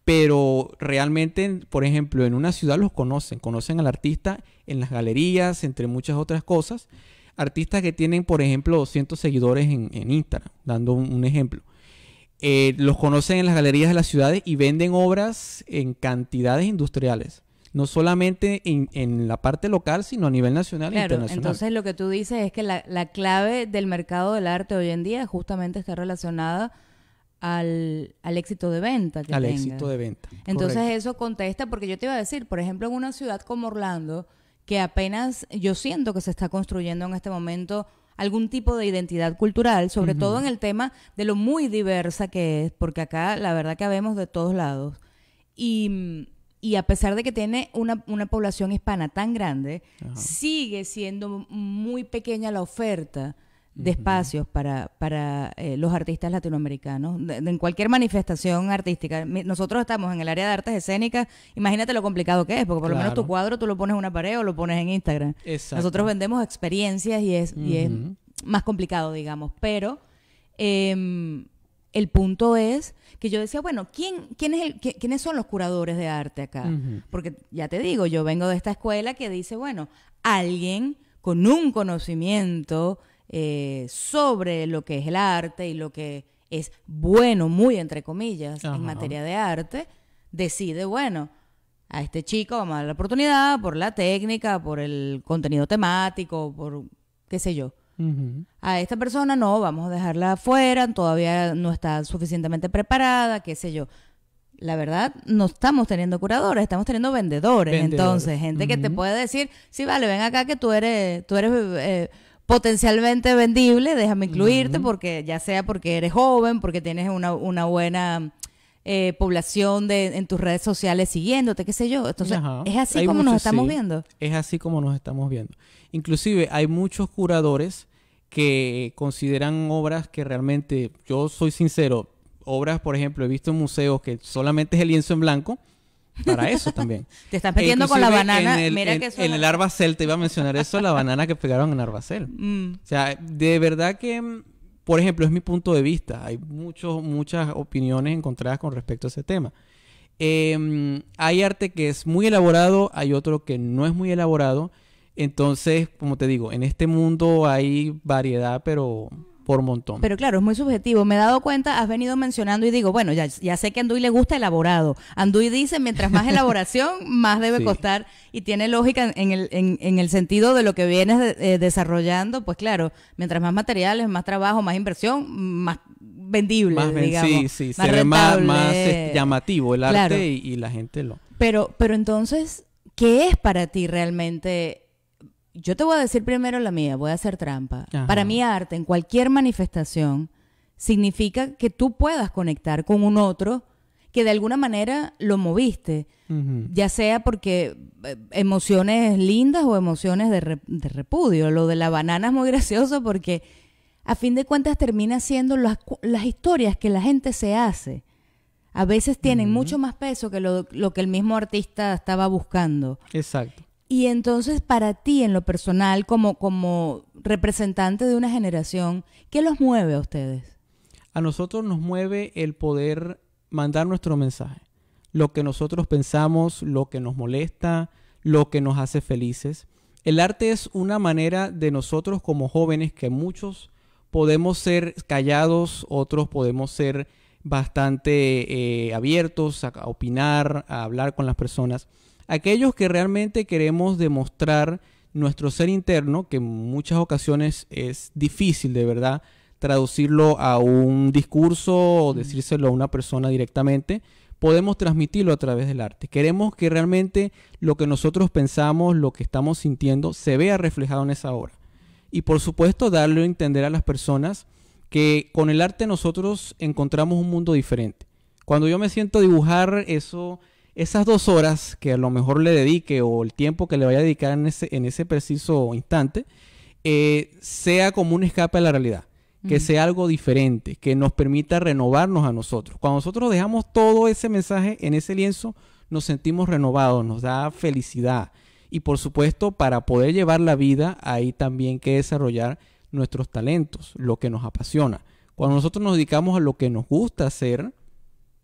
pero realmente, por ejemplo, en una ciudad los conocen, conocen al artista en las galerías, entre muchas otras cosas. Artistas que tienen, por ejemplo, 200 seguidores en, en Instagram, dando un ejemplo eh, los conocen en las galerías de las ciudades y venden obras en cantidades industriales. No solamente en, la parte local, sino a nivel nacional e internacional. Entonces, lo que tú dices es que la, clave del mercado del arte hoy en día justamente está relacionada al, éxito de venta. al éxito de venta. Entonces eso contesta, porque yo te iba a decir, por ejemplo, en una ciudad como Orlando, que apenas yo siento que se está construyendo en este momento algún tipo de identidad cultural, sobre todo en el tema de lo muy diversa que es, porque acá la verdad que habemos de todos lados. Y, a pesar de que tiene una, población hispana tan grande, sigue siendo muy pequeña la oferta de espacios para, para eh, los artistas latinoamericanos, en cualquier manifestación artística. nosotros estamos en el área de artes escénicas, imagínate lo complicado que es, porque por lo menos tu cuadro tú lo pones en una pared o lo pones en Instagram. Nosotros vendemos experiencias y es, y es más complicado, digamos, pero em, el punto es que yo decía, bueno, ¿quién, es ¿quiénes son los curadores de arte acá? Porque ya te digo, yo vengo de esta escuela que dice, bueno, alguien con un conocimiento, eh, sobre lo que es el arte y lo que es bueno, muy entre comillas, en materia de arte, decide, bueno, a este chico vamos a dar la oportunidad por la técnica, por el contenido temático, por qué sé yo. A esta persona no, vamos a dejarla afuera, todavía no está suficientemente preparada, qué sé yo. La verdad, no estamos teniendo curadores, estamos teniendo vendedores. Entonces, gente que te puede decir, sí, vale, ven acá que tú eres, tú eres eh, potencialmente vendible, déjame incluirte, porque ya sea porque eres joven, porque tienes una, buena eh, población de, en tus redes sociales siguiéndote, qué sé yo. Entonces, es así como nos estamos viendo. Es así como nos estamos viendo. Inclusive hay muchos curadores que consideran obras que realmente, yo soy sincero, obras, por ejemplo, he visto en museos que solamente es el lienzo en blanco, para eso también. Te estás metiendo con la banana. En el, Mira que en el Arbacel, te iba a mencionar eso, la banana que pegaron en Arbacel. Mm. O sea, de verdad que, mm, por ejemplo, es mi punto de vista. Hay muchos, muchas opiniones encontradas con respecto a ese tema. Em, hay arte que es muy elaborado, hay otro que no es muy elaborado. Entonces, como te digo, en este mundo hay variedad, pero por montón. Pero claro, es muy subjetivo. Me he dado cuenta, has venido mencionando y digo, bueno, ya, ya sé que a le gusta elaborado. Anduy dice, mientras más elaboración, más debe costar. Y tiene lógica en el, sentido de lo que vienes eh, desarrollando. Pues claro, mientras más materiales, más trabajo, más inversión, más vendible, más digamos. Sí, sí, más más, este, llamativo el arte y, la gente lo... Pero, pero entonces, ¿qué es para ti realmente yo te voy a decir primero la mía, voy a hacer trampa. Para mí arte, en cualquier manifestación, significa que tú puedas conectar con un otro que de alguna manera lo moviste, ya sea porque eh, emociones lindas o emociones de, repudio. Lo de la banana es muy gracioso porque a fin de cuentas termina siendo las, historias que la gente se hace. A veces tienen mucho más peso que lo, que el mismo artista estaba buscando. Exacto. Y entonces para ti en lo personal, como, como representante de una generación, ¿qué los mueve a ustedes? A nosotros nos mueve el poder mandar nuestro mensaje, lo que nosotros pensamos, lo que nos molesta, lo que nos hace felices. El arte es una manera de nosotros como jóvenes que muchos podemos ser callados, otros podemos ser bastante eh, abiertos a, a opinar, a hablar con las personas aquellos que realmente queremos demostrar nuestro ser interno, que en muchas ocasiones es difícil de verdad traducirlo a un discurso o decírselo a una persona directamente, podemos transmitirlo a través del arte. Queremos que realmente lo que nosotros pensamos, lo que estamos sintiendo, se vea reflejado en esa obra. Y por supuesto darle a entender a las personas que con el arte nosotros encontramos un mundo diferente. Cuando yo me siento dibujar, eso esas dos horas que a lo mejor le dedique o el tiempo que le vaya a dedicar en ese, preciso instante, eh, sea como un escape a la realidad, que sea algo diferente, que nos permita renovarnos a nosotros. Cuando nosotros dejamos todo ese mensaje en ese lienzo, nos sentimos renovados, nos da felicidad. Y por supuesto, para poder llevar la vida, hay también que desarrollar nuestros talentos, lo que nos apasiona. Cuando nosotros nos dedicamos a lo que nos gusta hacer,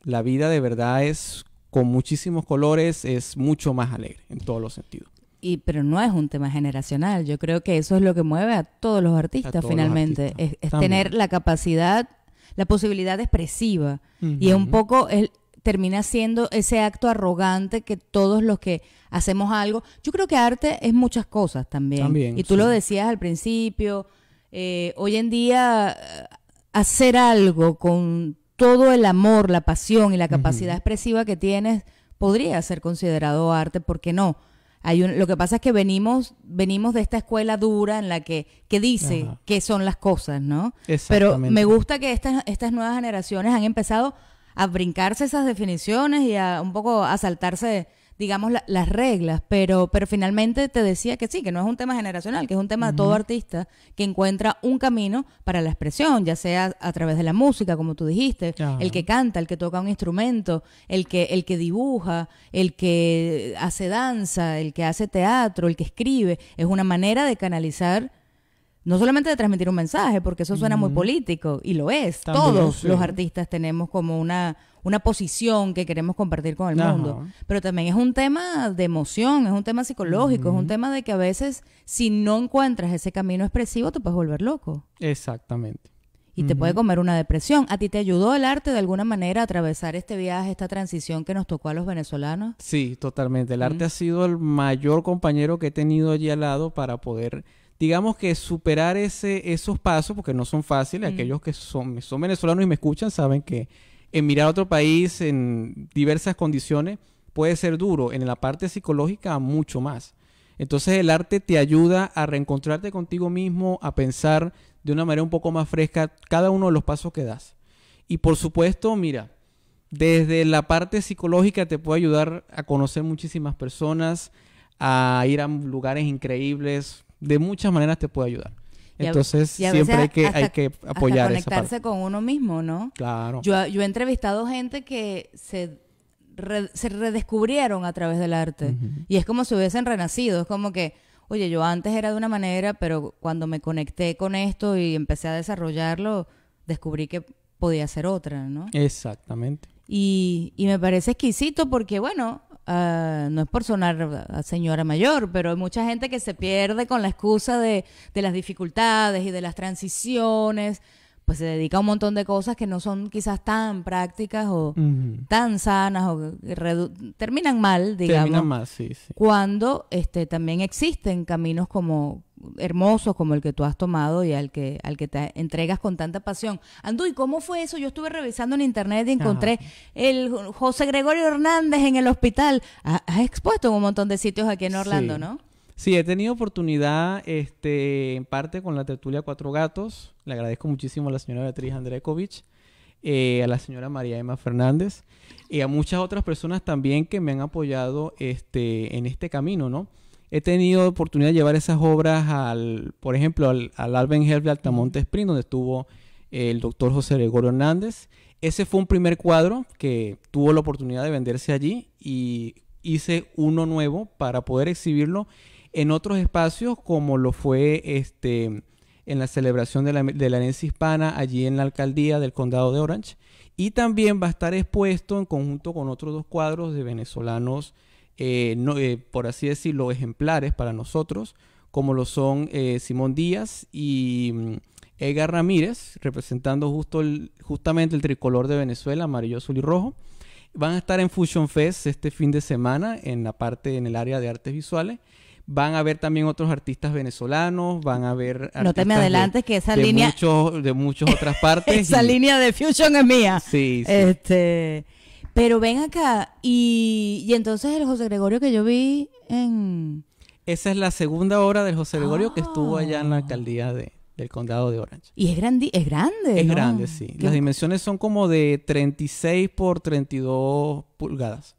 la vida de verdad es con muchísimos colores es mucho más alegre en todos los sentidos. Y, pero no es un tema generacional, yo creo que eso es lo que mueve a todos los artistas finalmente, es, tener la capacidad, la posibilidad expresiva. Y un poco, el, termina siendo ese acto arrogante que todos los que hacemos algo, yo creo que arte es muchas cosas también. y tú lo decías al principio, eh, hoy en día eh, hacer algo con todo el amor, la pasión y la capacidad expresiva que tienes podría ser considerado arte, ¿por qué no? Hay un, lo que pasa es que venimos, venimos de esta escuela dura en la que, que dice qué son las cosas, ¿no? Pero me gusta que estas, estas nuevas generaciones han empezado a brincarse esas definiciones y a un poco a saltarse digamos, las reglas, pero, pero finalmente te decía que sí, que no es un tema generacional, que es un tema de todo artista que encuentra un camino para la expresión, ya sea a través de la música, como tú dijiste, el que canta, el que toca un instrumento, el que, el que dibuja, el que hace danza, el que hace teatro, el que escribe, es una manera de canalizar no solamente de transmitir un mensaje, porque eso suena muy político, y lo es. Todos los artistas tenemos como una, una posición que queremos compartir con el mundo. Pero también es un tema de emoción, es un tema psicológico, es un tema de que a veces si no encuentras ese camino expresivo te puedes volver loco. Exactamente. Y te puede comer una depresión. ¿A ti te ayudó el arte de alguna manera a atravesar este viaje, esta transición que nos tocó a los venezolanos? Sí, totalmente. El arte ha sido el mayor compañero que he tenido allí al lado para poder digamos que superar ese, esos pasos, porque no son fáciles, aquellos que son, son venezolanos y me escuchan saben que en mirar a otro país en diversas condiciones puede ser duro, en la parte psicológica mucho más. Entonces el arte te ayuda a reencontrarte contigo mismo, a pensar de una manera un poco más fresca cada uno de los pasos que das. Y por supuesto, mira, desde la parte psicológica te puede ayudar a conocer muchísimas personas, a ir a lugares increíbles, de muchas maneras te puede ayudar. Entonces siempre hay que, hay que apoyar conectarse con uno mismo, ¿no? Claro. Yo, he entrevistado gente que se, se redescubrieron a través del arte y es como si hubiesen renacido, es como que, oye, yo antes era de una manera, pero cuando me conecté con esto y empecé a desarrollarlo, descubrí que podía ser otra, ¿no? Exactamente. y me parece exquisito porque, bueno, Ah, no es por sonar a señora mayor, pero hay mucha gente que se pierde con la excusa de, las dificultades y de las transiciones, pues se dedica a un montón de cosas que no son quizás tan prácticas o tan sanas o terminan mal, digamos. Terminan sí, sí. Cuando este, también existen caminos como, hermosos como el que tú has tomado y al que, al que te entregas con tanta pasión. Andú, ¿y cómo fue eso? Yo estuve revisando en internet y encontré el José Gregorio Hernández en el hospital. Has expuesto en un montón de sitios aquí en Orlando, ¿no? Sí, he tenido oportunidad, este, en parte con la tertulia Cuatro Gatos. Le agradezco muchísimo a la señora Beatriz andrekovic eh, a la señora María Emma Fernández y a muchas otras personas también que me han apoyado este, en este camino, ¿no? he tenido oportunidad de llevar esas obras al, por ejemplo, al, al Alben de Altamonte Spring, donde estuvo el doctor José Gregorio Hernández. Ese fue un primer cuadro que tuvo la oportunidad de venderse allí y hice uno nuevo para poder exhibirlo en otros espacios como lo fue este en la celebración de la, de la herencia hispana allí en la alcaldía del condado de Orange y también va a estar expuesto en conjunto con otros dos cuadros de venezolanos eh, no, eh, por así decirlo, ejemplares para nosotros, como lo son eh, Simón Díaz y mm, Edgar Ramírez, representando justo el, justamente el tricolor de Venezuela, amarillo, azul y rojo. Van a estar en Fusion Fest este fin de semana en la parte, en el área de artes visuales. Van a ver también otros artistas venezolanos, van a ver No te me adelantes que esa línea muchos, de muchas otras partes. esa línea de Fusion es mía. sí. Este pero ven acá, y, entonces el José Gregorio que yo vi en... Esa es la segunda obra del José Gregorio que estuvo ah. allá en la alcaldía de, del condado de Orange. Y es, grande es grande. Es grande, sí. Las dimensiones son como de 36 por 32 pulgadas.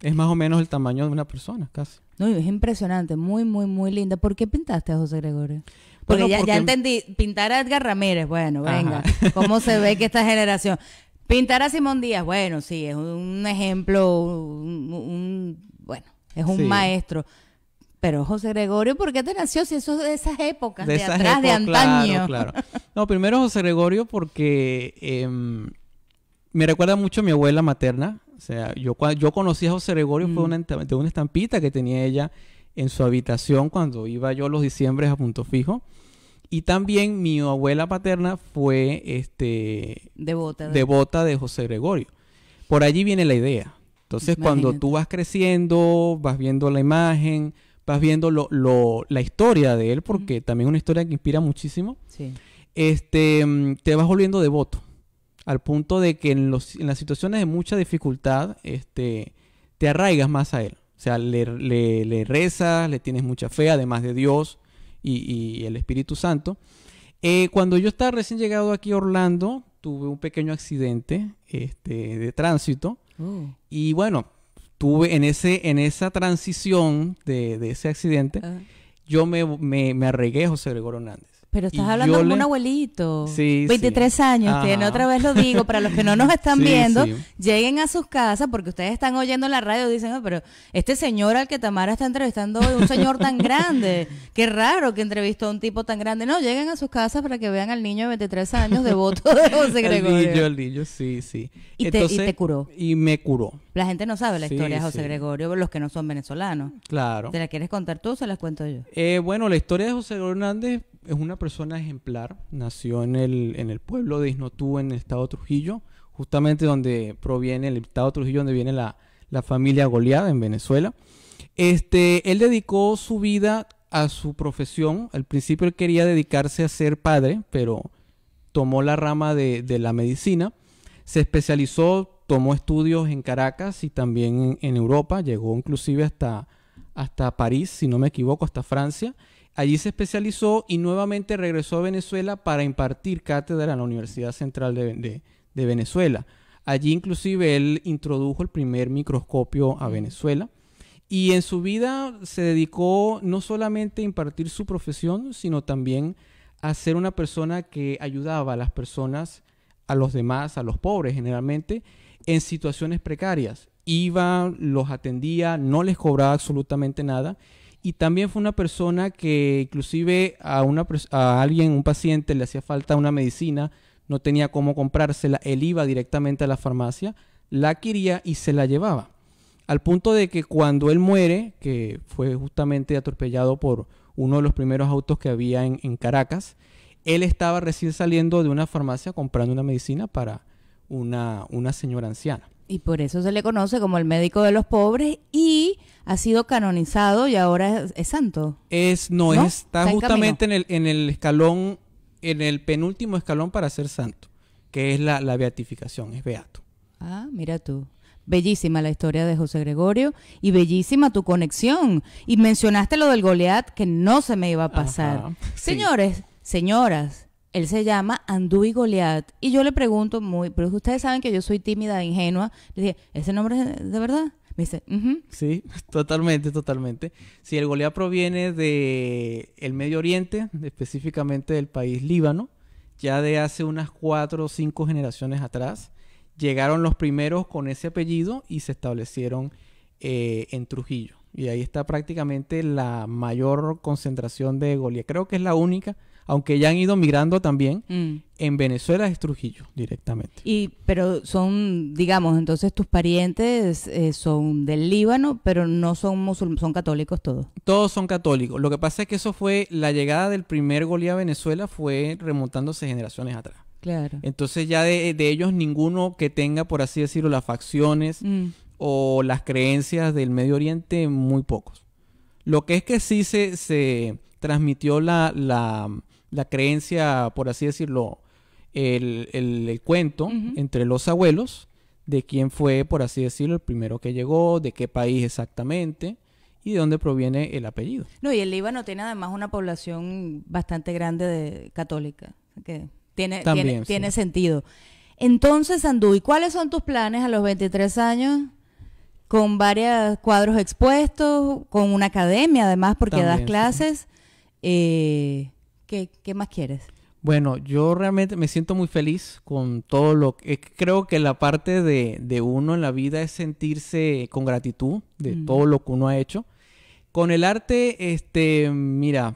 Es más o menos el tamaño de una persona, casi. No, es impresionante, muy, muy, muy linda. ¿Por qué pintaste a José Gregorio? Porque, ya, ya entendí, pintar a Edgar Ramírez, bueno, venga, cómo se ve que esta generación. Pintar a Simón Díaz, bueno, sí, es un ejemplo, un, bueno, es un maestro. Pero José Gregorio, ¿por qué te nació si eso es de esas épocas, de, atrás, de antaño? No, primero José Gregorio porque em, me recuerda mucho a mi abuela materna. O sea, yo, yo conocí a José Gregorio fue mm. una, de una estampita que tenía ella en su habitación cuando iba yo los diciembres a Punto Fijo. Y también mi abuela paterna fue este devota de, devota de José Gregorio. Por allí viene la idea. Entonces, cuando tú vas creciendo, vas viendo la imagen, vas viendo lo, la historia de él, porque también es una historia que inspira muchísimo, este, te vas volviendo devoto, al punto de que en, los, en las situaciones de mucha dificultad, este, te arraigas más a él. O sea, le, le, le rezas, le tienes mucha fe, además de Dios y, el Espíritu Santo. Eh, cuando yo estaba recién llegado aquí a Orlando, tuve un pequeño accidente este, de tránsito. Oh. Y bueno, tuve en, ese, en esa transición de, ese accidente, yo me, me, me, arregué José Gregorio Hernández. Pero estás hablando de un abuelito. Sí, 23 años, que tiene otra vez lo digo, para los que no nos están viendo, lleguen a sus casas porque ustedes están oyendo en la radio, dicen, ah, pero este señor al que Tamara está entrevistando hoy, un señor tan grande, qué raro que entrevistó a un tipo tan grande. No, lleguen a sus casas para que vean al niño de 23 años devoto de José Gregorio. El niño, el niño, sí, sí. Y, te, curó. Y me curó. La gente no sabe la historia de José Gregorio, los que no son venezolanos. Claro. ¿Te la quieres contar tú o se las cuento yo? Eh, bueno, la historia de José Gregorio Hernández es una persona ejemplar. Nació en el, pueblo de Isnotú, en el estado Trujillo, justamente donde proviene el estado Trujillo, donde viene la, la familia Goliada en Venezuela. Este, él dedicó su vida a su profesión. Al principio él quería dedicarse a ser padre, pero tomó la rama de, de la medicina. Se especializó, tomó estudios en Caracas y también en, Europa. Llegó inclusive hasta, hasta París, si no me equivoco, hasta Francia Allí se especializó y nuevamente regresó a Venezuela para impartir cátedra en la Universidad Central de, Venezuela. Allí inclusive él introdujo el primer microscopio a Venezuela. Y en su vida se dedicó no solamente a impartir su profesión, sino también a ser una persona que ayudaba a las personas, a los demás, a los pobres generalmente, en situaciones precarias. Iba, los atendía, no les cobraba absolutamente nada y también fue una persona que inclusive a, una, alguien, un paciente, le hacía falta una medicina, no tenía cómo comprársela, él iba directamente a la farmacia, la adquiría y se la llevaba. Al punto de que cuando él muere, que fue justamente atropellado por uno de los primeros autos que había en, Caracas, él estaba recién saliendo de una farmacia comprando una medicina para una, una señora anciana. Y por eso se le conoce como el médico de los pobres y ha sido canonizado y ahora es, santo. Es no, Está, justamente en, el en el escalón en el penúltimo escalón para ser santo, que es la, beatificación, es beato. Ah, mira tú. Bellísima la historia de José Gregorio y bellísima tu conexión. Y mencionaste lo del Goliat que no se me iba a pasar. Señores, señoras, él se llama Andú y Goliat. Y yo le pregunto muy, pero ustedes saben que yo soy tímida, ingenua. Le dije, ¿ese nombre es de verdad? Me dice, sí, totalmente, totalmente. Si el Goliat proviene de el Medio Oriente, específicamente del país Líbano, ya de hace unas cuatro o cinco generaciones atrás. Llegaron los primeros con ese apellido y se establecieron eh, en Trujillo. Y ahí está prácticamente la mayor concentración de Goliat. Creo que es la única aunque ya han ido migrando también, mm. en Venezuela es Trujillo directamente. Y pero son, digamos, entonces tus parientes eh, son del Líbano, pero no son musulmanes, son católicos todos. Todos son católicos. Lo que pasa es que eso fue la llegada del primer golí a Venezuela fue remontándose generaciones atrás. Claro. Entonces ya de, ellos ninguno que tenga, por así decirlo, las facciones mm. o las creencias del Medio Oriente, muy pocos. Lo que es que sí se, transmitió la la creencia, por así decirlo, el, el, cuento entre los abuelos de quién fue, por así decirlo, el primero que llegó, de qué país exactamente y de dónde proviene el apellido. No, y el Líbano tiene además una población bastante grande de católica, que tiene, También, tiene, tiene sentido. Entonces, Andú, ¿y cuáles son tus planes a los 23 años? Con varios cuadros expuestos, con una academia además, porque das clases. Eh, ¿Qué, más quieres? Bueno, yo realmente me siento muy feliz con todo lo que... Eh, creo que la parte de, uno en la vida es sentirse con gratitud de mm. todo lo que uno ha hecho. Con el arte, este, mira,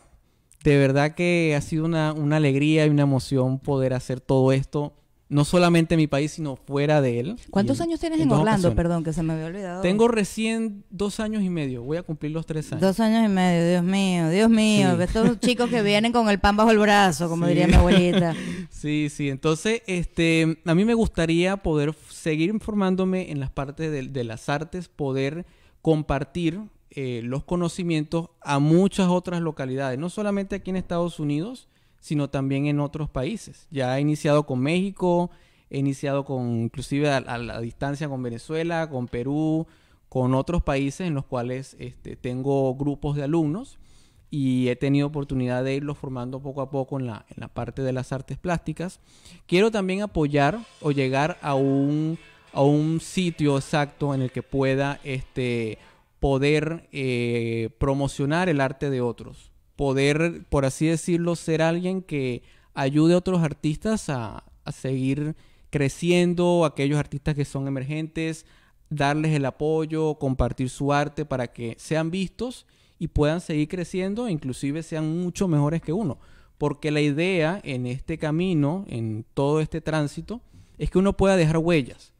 de verdad que ha sido una alegría y una emoción poder hacer todo esto no solamente en mi país, sino fuera de él. ¿Cuántos años tienes en, Orlando? Perdón, que se me había olvidado. Tengo recién dos años y medio, voy a cumplir los tres años. Dos años y medio, Dios mío, Dios mío, sí. estos chicos que vienen con el pan bajo el brazo, como diría mi abuelita. sí, sí, entonces este, a mí me gustaría poder seguir informándome en las partes de, las artes, poder compartir eh, los conocimientos a muchas otras localidades, no solamente aquí en Estados Unidos, sino también en otros países. Ya he iniciado con México, he iniciado con inclusive a, la distancia con Venezuela, con Perú, con otros países en los cuales este, tengo grupos de alumnos y he tenido oportunidad de irlos formando poco a poco en la, parte de las artes plásticas. Quiero también apoyar o llegar a un, sitio exacto en el que pueda este, poder eh, promocionar el arte de otros poder, por así decirlo, ser alguien que ayude a otros artistas a, seguir creciendo, aquellos artistas que son emergentes, darles el apoyo, compartir su arte para que sean vistos y puedan seguir creciendo inclusive sean mucho mejores que uno. Porque la idea en este camino, en todo este tránsito, es que uno pueda dejar huellas.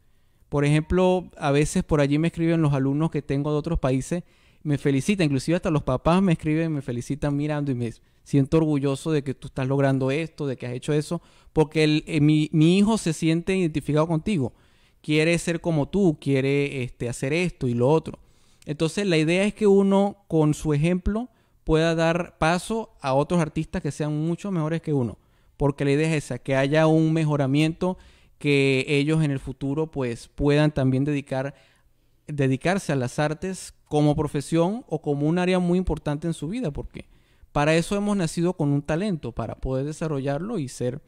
Por ejemplo, a veces por allí me escriben los alumnos que tengo de otros países me felicita, inclusive hasta los papás me escriben, me felicitan mirando y me siento orgulloso de que tú estás logrando esto, de que has hecho eso, porque eh, mi, mi, hijo se siente identificado contigo, quiere ser como tú, quiere este, hacer esto y lo otro. Entonces la idea es que uno con su ejemplo pueda dar paso a otros artistas que sean mucho mejores que uno, porque la idea es esa, que haya un mejoramiento que ellos en el futuro pues puedan también dedicar dedicarse a las artes como profesión o como un área muy importante en su vida, porque para eso hemos nacido con un talento, para poder desarrollarlo y ser,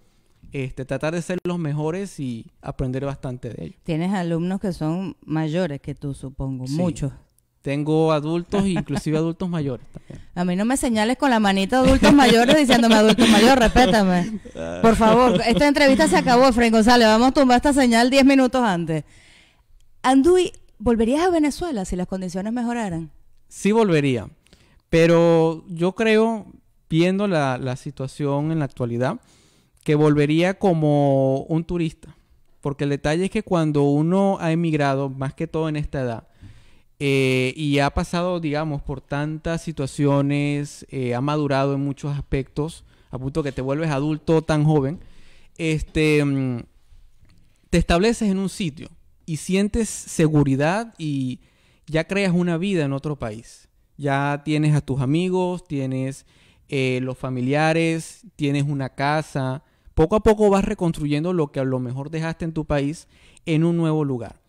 este, tratar de ser los mejores y aprender bastante de ellos Tienes alumnos que son mayores que tú, supongo, muchos. Tengo adultos, inclusive adultos mayores también. A mí no me señales con la manita adultos mayores diciéndome adultos mayores respétame. Por favor, esta entrevista se acabó, Efraín González. Vamos a tumbar esta señal 10 minutos antes. Anduí, ¿Volverías a Venezuela si las condiciones mejoraran? Sí volvería, pero yo creo, viendo la, situación en la actualidad, que volvería como un turista. Porque el detalle es que cuando uno ha emigrado, más que todo en esta edad, eh, y ha pasado, digamos, por tantas situaciones, eh, ha madurado en muchos aspectos, a punto que te vuelves adulto tan joven, este, mm, te estableces en un sitio y sientes seguridad y ya creas una vida en otro país. Ya tienes a tus amigos, tienes eh, los familiares, tienes una casa. Poco a poco vas reconstruyendo lo que a lo mejor dejaste en tu país en un nuevo lugar.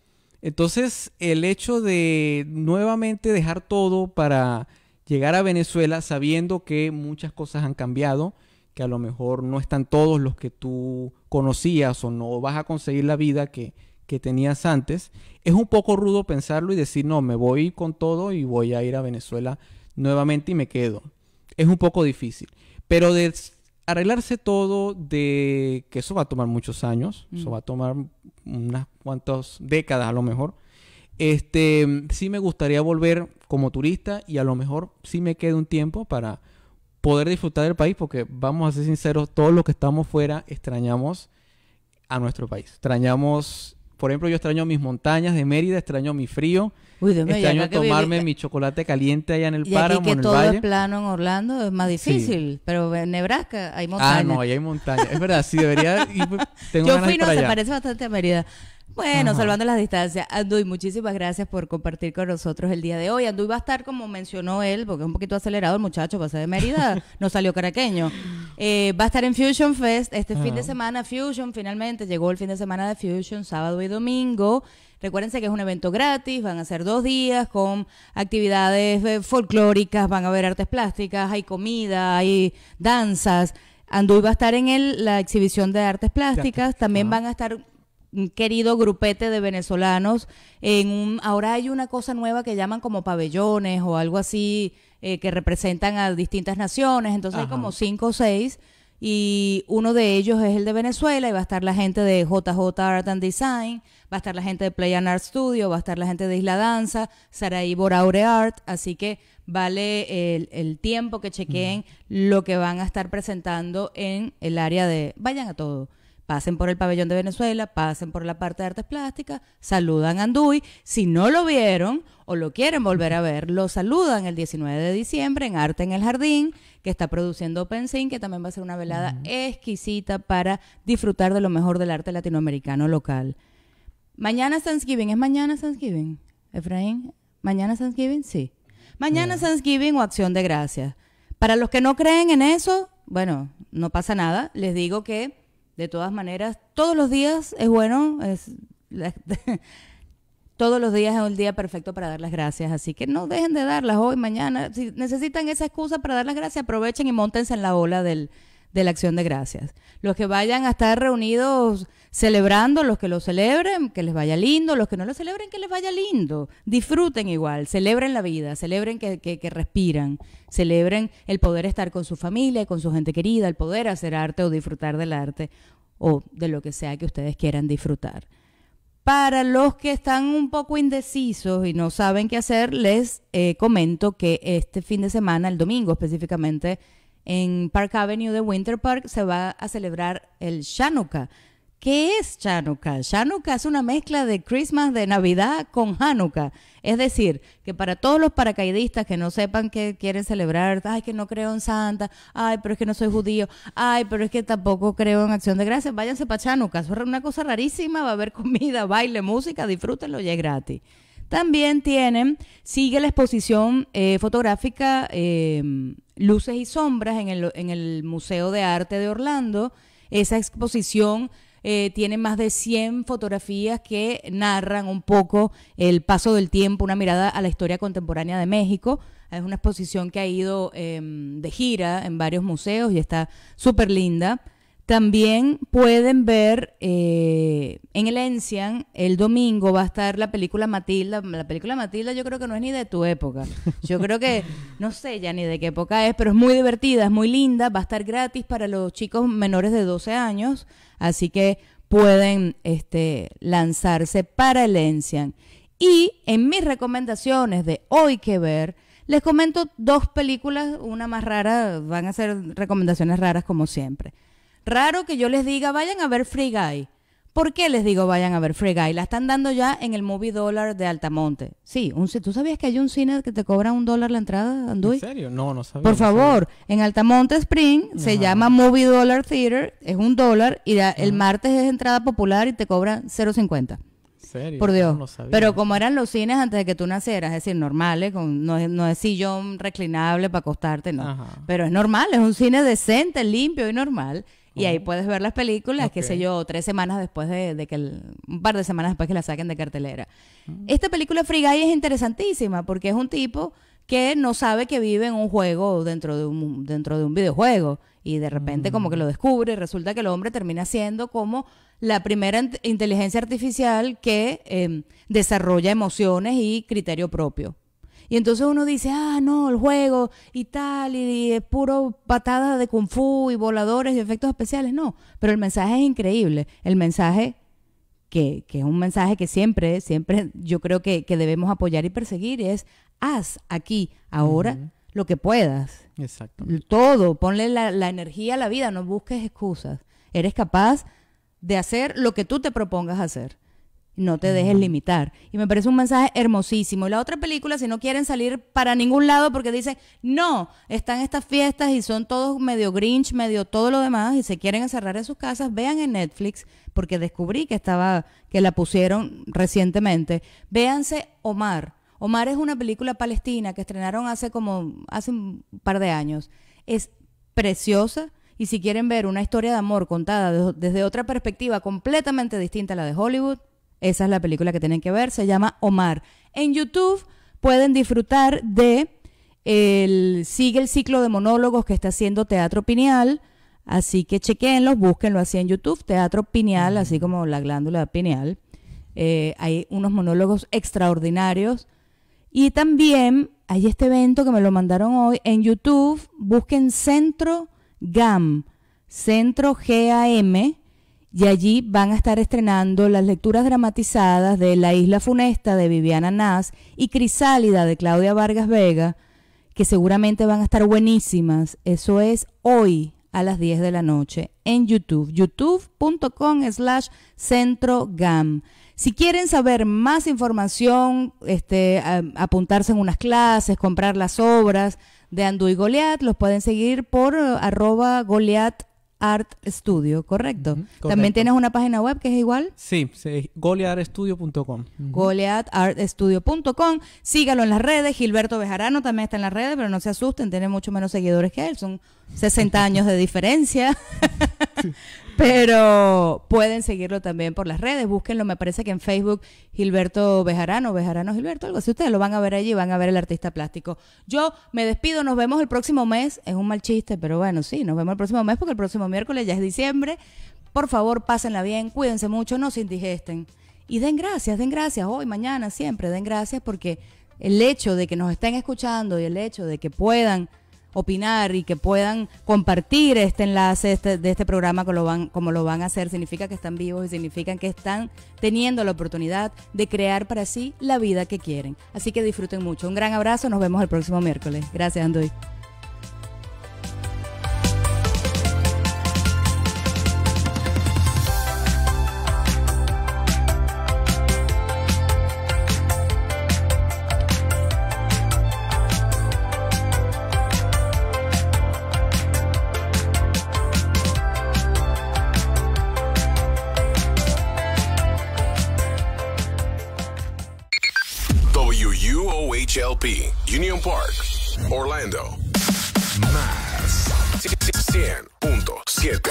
Entonces, el hecho de nuevamente dejar todo para llegar a Venezuela sabiendo que muchas cosas han cambiado, que a lo mejor no están todos los que tú conocías o no vas a conseguir la vida que, que tenías antes, es un poco rudo pensarlo y decir, no, me voy con todo y voy a ir a Venezuela nuevamente y me quedo. Es un poco difícil. Pero de arreglarse todo, de que eso va a tomar muchos años, eso mm. va a tomar unas cuantas décadas a lo mejor, este, sí me gustaría volver como turista y a lo mejor sí me quedo un tiempo para poder disfrutar del país porque vamos a ser sinceros, todos los que estamos fuera extrañamos a nuestro país, extrañamos por ejemplo, yo extraño mis montañas de Mérida, extraño mi frío, extraño tomarme mi chocolate caliente allá en el y páramo, aquí que todo es plano en Orlando es más difícil, pero en Nebraska hay montañas. Ah, no, ahí hay montañas. es verdad, sí, debería ir, pues, tengo Yo ganas fui, no, se parece bastante a Mérida. Bueno, salvando las distancias, Anduy, muchísimas gracias por compartir con nosotros el día de hoy. Anduy va a estar, como mencionó él, porque es un poquito acelerado el muchacho, ser de Mérida, no salió caraqueño. Eh, va a estar en Fusion Fest este fin de semana. Fusion, finalmente, llegó el fin de semana de Fusion, sábado y domingo. Recuérdense que es un evento gratis, van a ser dos días con actividades eh, folclóricas, van a haber artes plásticas, hay comida, hay danzas. Anduy va a estar en la exhibición de artes plásticas. También van a estar querido grupete de venezolanos en un, ahora hay una cosa nueva que llaman como pabellones o algo así eh, que representan a distintas naciones, entonces hay como cinco o seis y uno de ellos es el de Venezuela y va a estar la gente de JJ Art and Design, va a estar la gente de Play and Art Studio, va a estar la gente de Isla Danza, Saraí Boraure Art, así que vale el, el tiempo que chequeen mm. lo que van a estar presentando en el área de... Vayan a todo pasen por el pabellón de Venezuela, pasen por la parte de artes plásticas, saludan a Anduy. Si no lo vieron o lo quieren volver a ver, lo saludan el 19 de diciembre en Arte en el Jardín, que está produciendo OpenSync, que también va a ser una velada exquisita para disfrutar de lo mejor del arte latinoamericano local. Mañana es Thanksgiving, ¿es mañana Thanksgiving? Efraín, ¿mañana es Thanksgiving? Sí. Mañana es Thanksgiving o Acción de Gracias. Para los que no creen en eso, bueno, no pasa nada. Les digo que de todas maneras, todos los días es bueno, es, todos los días es un día perfecto para dar las gracias, así que no dejen de darlas hoy, mañana, si necesitan esa excusa para dar las gracias, aprovechen y montense en la ola del, de la acción de gracias. Los que vayan a estar reunidos celebrando, los que lo celebren, que les vaya lindo, los que no lo celebren, que les vaya lindo. Disfruten igual, celebren la vida, celebren que, que, que respiran, celebren el poder estar con su familia, con su gente querida, el poder hacer arte o disfrutar del arte o de lo que sea que ustedes quieran disfrutar. Para los que están un poco indecisos y no saben qué hacer, les eh, comento que este fin de semana, el domingo específicamente, en Park Avenue de Winter Park se va a celebrar el Chanukah. ¿Qué es Chanukah? Chanukah es una mezcla de Christmas de Navidad con Hanukkah. Es decir, que para todos los paracaidistas que no sepan que quieren celebrar, ay, que no creo en Santa, ay, pero es que no soy judío, ay, pero es que tampoco creo en Acción de Gracias, váyanse para Chanukah. Es una cosa rarísima, va a haber comida, baile, música, disfrútenlo y es gratis. También tienen, sigue la exposición eh, fotográfica eh, Luces y Sombras en el, en el, Museo de Arte de Orlando. Esa exposición eh, tiene más de 100 fotografías que narran un poco el paso del tiempo, una mirada a la historia contemporánea de México. Es una exposición que ha ido em, de gira en varios museos y está súper linda. También pueden ver eh, en el Encian, el domingo va a estar la película Matilda. La película Matilda yo creo que no es ni de tu época. Yo creo que, no sé ya ni de qué época es, pero es muy divertida, es muy linda. Va a estar gratis para los chicos menores de 12 años. Así que pueden este, lanzarse para el Encian. Y en mis recomendaciones de hoy que ver, les comento dos películas, una más rara, van a ser recomendaciones raras como siempre. Raro que yo les diga, vayan a ver Free Guy. ¿Por qué les digo vayan a ver Free Guy? La están dando ya en el Movie Dollar de Altamonte. Sí, ¿tú sabías que hay un cine que te cobra un dólar la entrada, Anduy? ¿En serio? No, no sabía. Por favor, en Altamonte Spring se llama Movie Dollar Theater, es un dólar, y el martes es entrada popular y te cobran 0.50. ¿Serio? Por Dios. No sabía. Pero como eran los cines antes de que tú nacieras, es decir, normales, eh, con, no, es, sillón reclinable para acostarte, no. Pero es normal, es un cine decente, limpio y normal. Y ahí puedes ver las películas, qué sé yo, tres semanas después de, que, un par de semanas después que la saquen de cartelera. Ah. Esta película Free Guy es interesantísima porque es un tipo que no sabe que vive en un juego dentro de un, dentro de un videojuego. Y de repente como que lo mm. descubre y resulta que el hombre termina siendo como la primera inteligencia artificial que em, desarrolla emociones y criterio propio. Y entonces uno dice, ah, no, el juego y tal, y, es puro patada de kung fu y voladores y efectos especiales. No, pero el mensaje es increíble. El mensaje que, que, es un mensaje que siempre, siempre yo creo que, debemos apoyar y perseguir, es haz aquí, ahora, lo que puedas. Exacto. Todo, ponle la, la, energía a la vida, no busques excusas. Eres capaz de hacer lo que tú te propongas hacer no te dejes limitar. Y me parece un mensaje hermosísimo. Y la otra película, si no quieren salir para ningún lado porque dicen, no, están estas fiestas y son todos medio grinch, medio todo lo demás, y se quieren encerrar en sus casas, vean en Netflix, porque descubrí que estaba, que la pusieron recientemente. Véanse Omar. Omar es una película palestina que estrenaron hace como, hace un par de años. Es preciosa. Y si quieren ver una historia de amor contada desde otra perspectiva completamente distinta a la de Hollywood, esa es la película que tienen que ver, se llama Omar. En YouTube pueden disfrutar de el, sigue el ciclo de monólogos que está haciendo Teatro Pineal, así que chequenlos, búsquenlo así en YouTube, Teatro Pineal, así como la glándula pineal. Eh, hay unos monólogos extraordinarios. Y también hay este evento que me lo mandaron hoy en YouTube, busquen Centro GAM, Centro GAM, y allí van a estar estrenando las lecturas dramatizadas de La isla funesta de Viviana Nas y Crisálida de Claudia Vargas Vega, que seguramente van a estar buenísimas. Eso es hoy a las 10 de la noche en YouTube, youtube.com slash centrogam. Si quieren saber más información, este, apuntarse en unas clases, comprar las obras de Andú y Goliat, los pueden seguir por eh, arroba Art Studio, correcto. También tienes una página web que es igual. Sí, sí goleadartstudio.com. Goleadartstudio.com. Sígalo en las redes. Gilberto Bejarano también está en las redes, pero no se asusten, tiene mucho menos seguidores que él. Son 60 años de diferencia. Pero pueden seguirlo también por las redes. Búsquenlo, me parece que en Facebook, Gilberto Bejarano, Bejarano Gilberto, algo así. Ustedes lo van a ver allí, van a ver el artista plástico. Yo me despido, nos vemos el próximo mes. Es un mal chiste, pero bueno, sí, nos vemos el próximo mes porque el próximo miércoles ya es diciembre. Por favor, pásenla bien, cuídense mucho, no se indigesten. Y den gracias, den gracias, hoy, mañana, siempre, den gracias porque el hecho de que nos estén escuchando y el hecho de que puedan opinar y que puedan compartir este enlace este, de este programa como lo, van, como lo van a hacer, significa que están vivos y significan que están teniendo la oportunidad de crear para sí la vida que quieren. Así que disfruten mucho. Un gran abrazo, nos vemos el próximo miércoles. Gracias, Andoy. Más 100.7.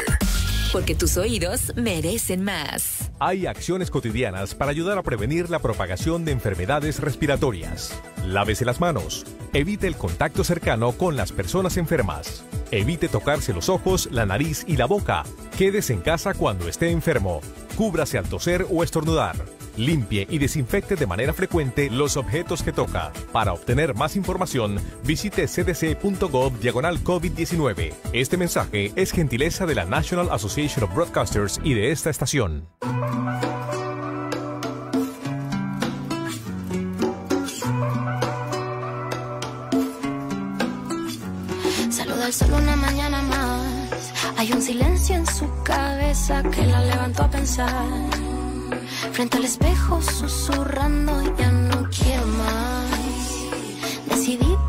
Porque tus oídos merecen más. Hay acciones cotidianas para ayudar a prevenir la propagación de enfermedades respiratorias. Lávese las manos. Evite el contacto cercano con las personas enfermas. Evite tocarse los ojos, la nariz y la boca. Quédese en casa cuando esté enfermo. Cúbrase al toser o estornudar. Limpie y desinfecte de manera frecuente los objetos que toca. Para obtener más información, visite cdc.gov diagonal COVID-19. Este mensaje es gentileza de la National Association of Broadcasters y de esta estación. Saluda al sol una mañana más. Hay un silencio en su cabeza que la levantó a pensar. Frente al espejo susurrando ya no quiero más. Decidí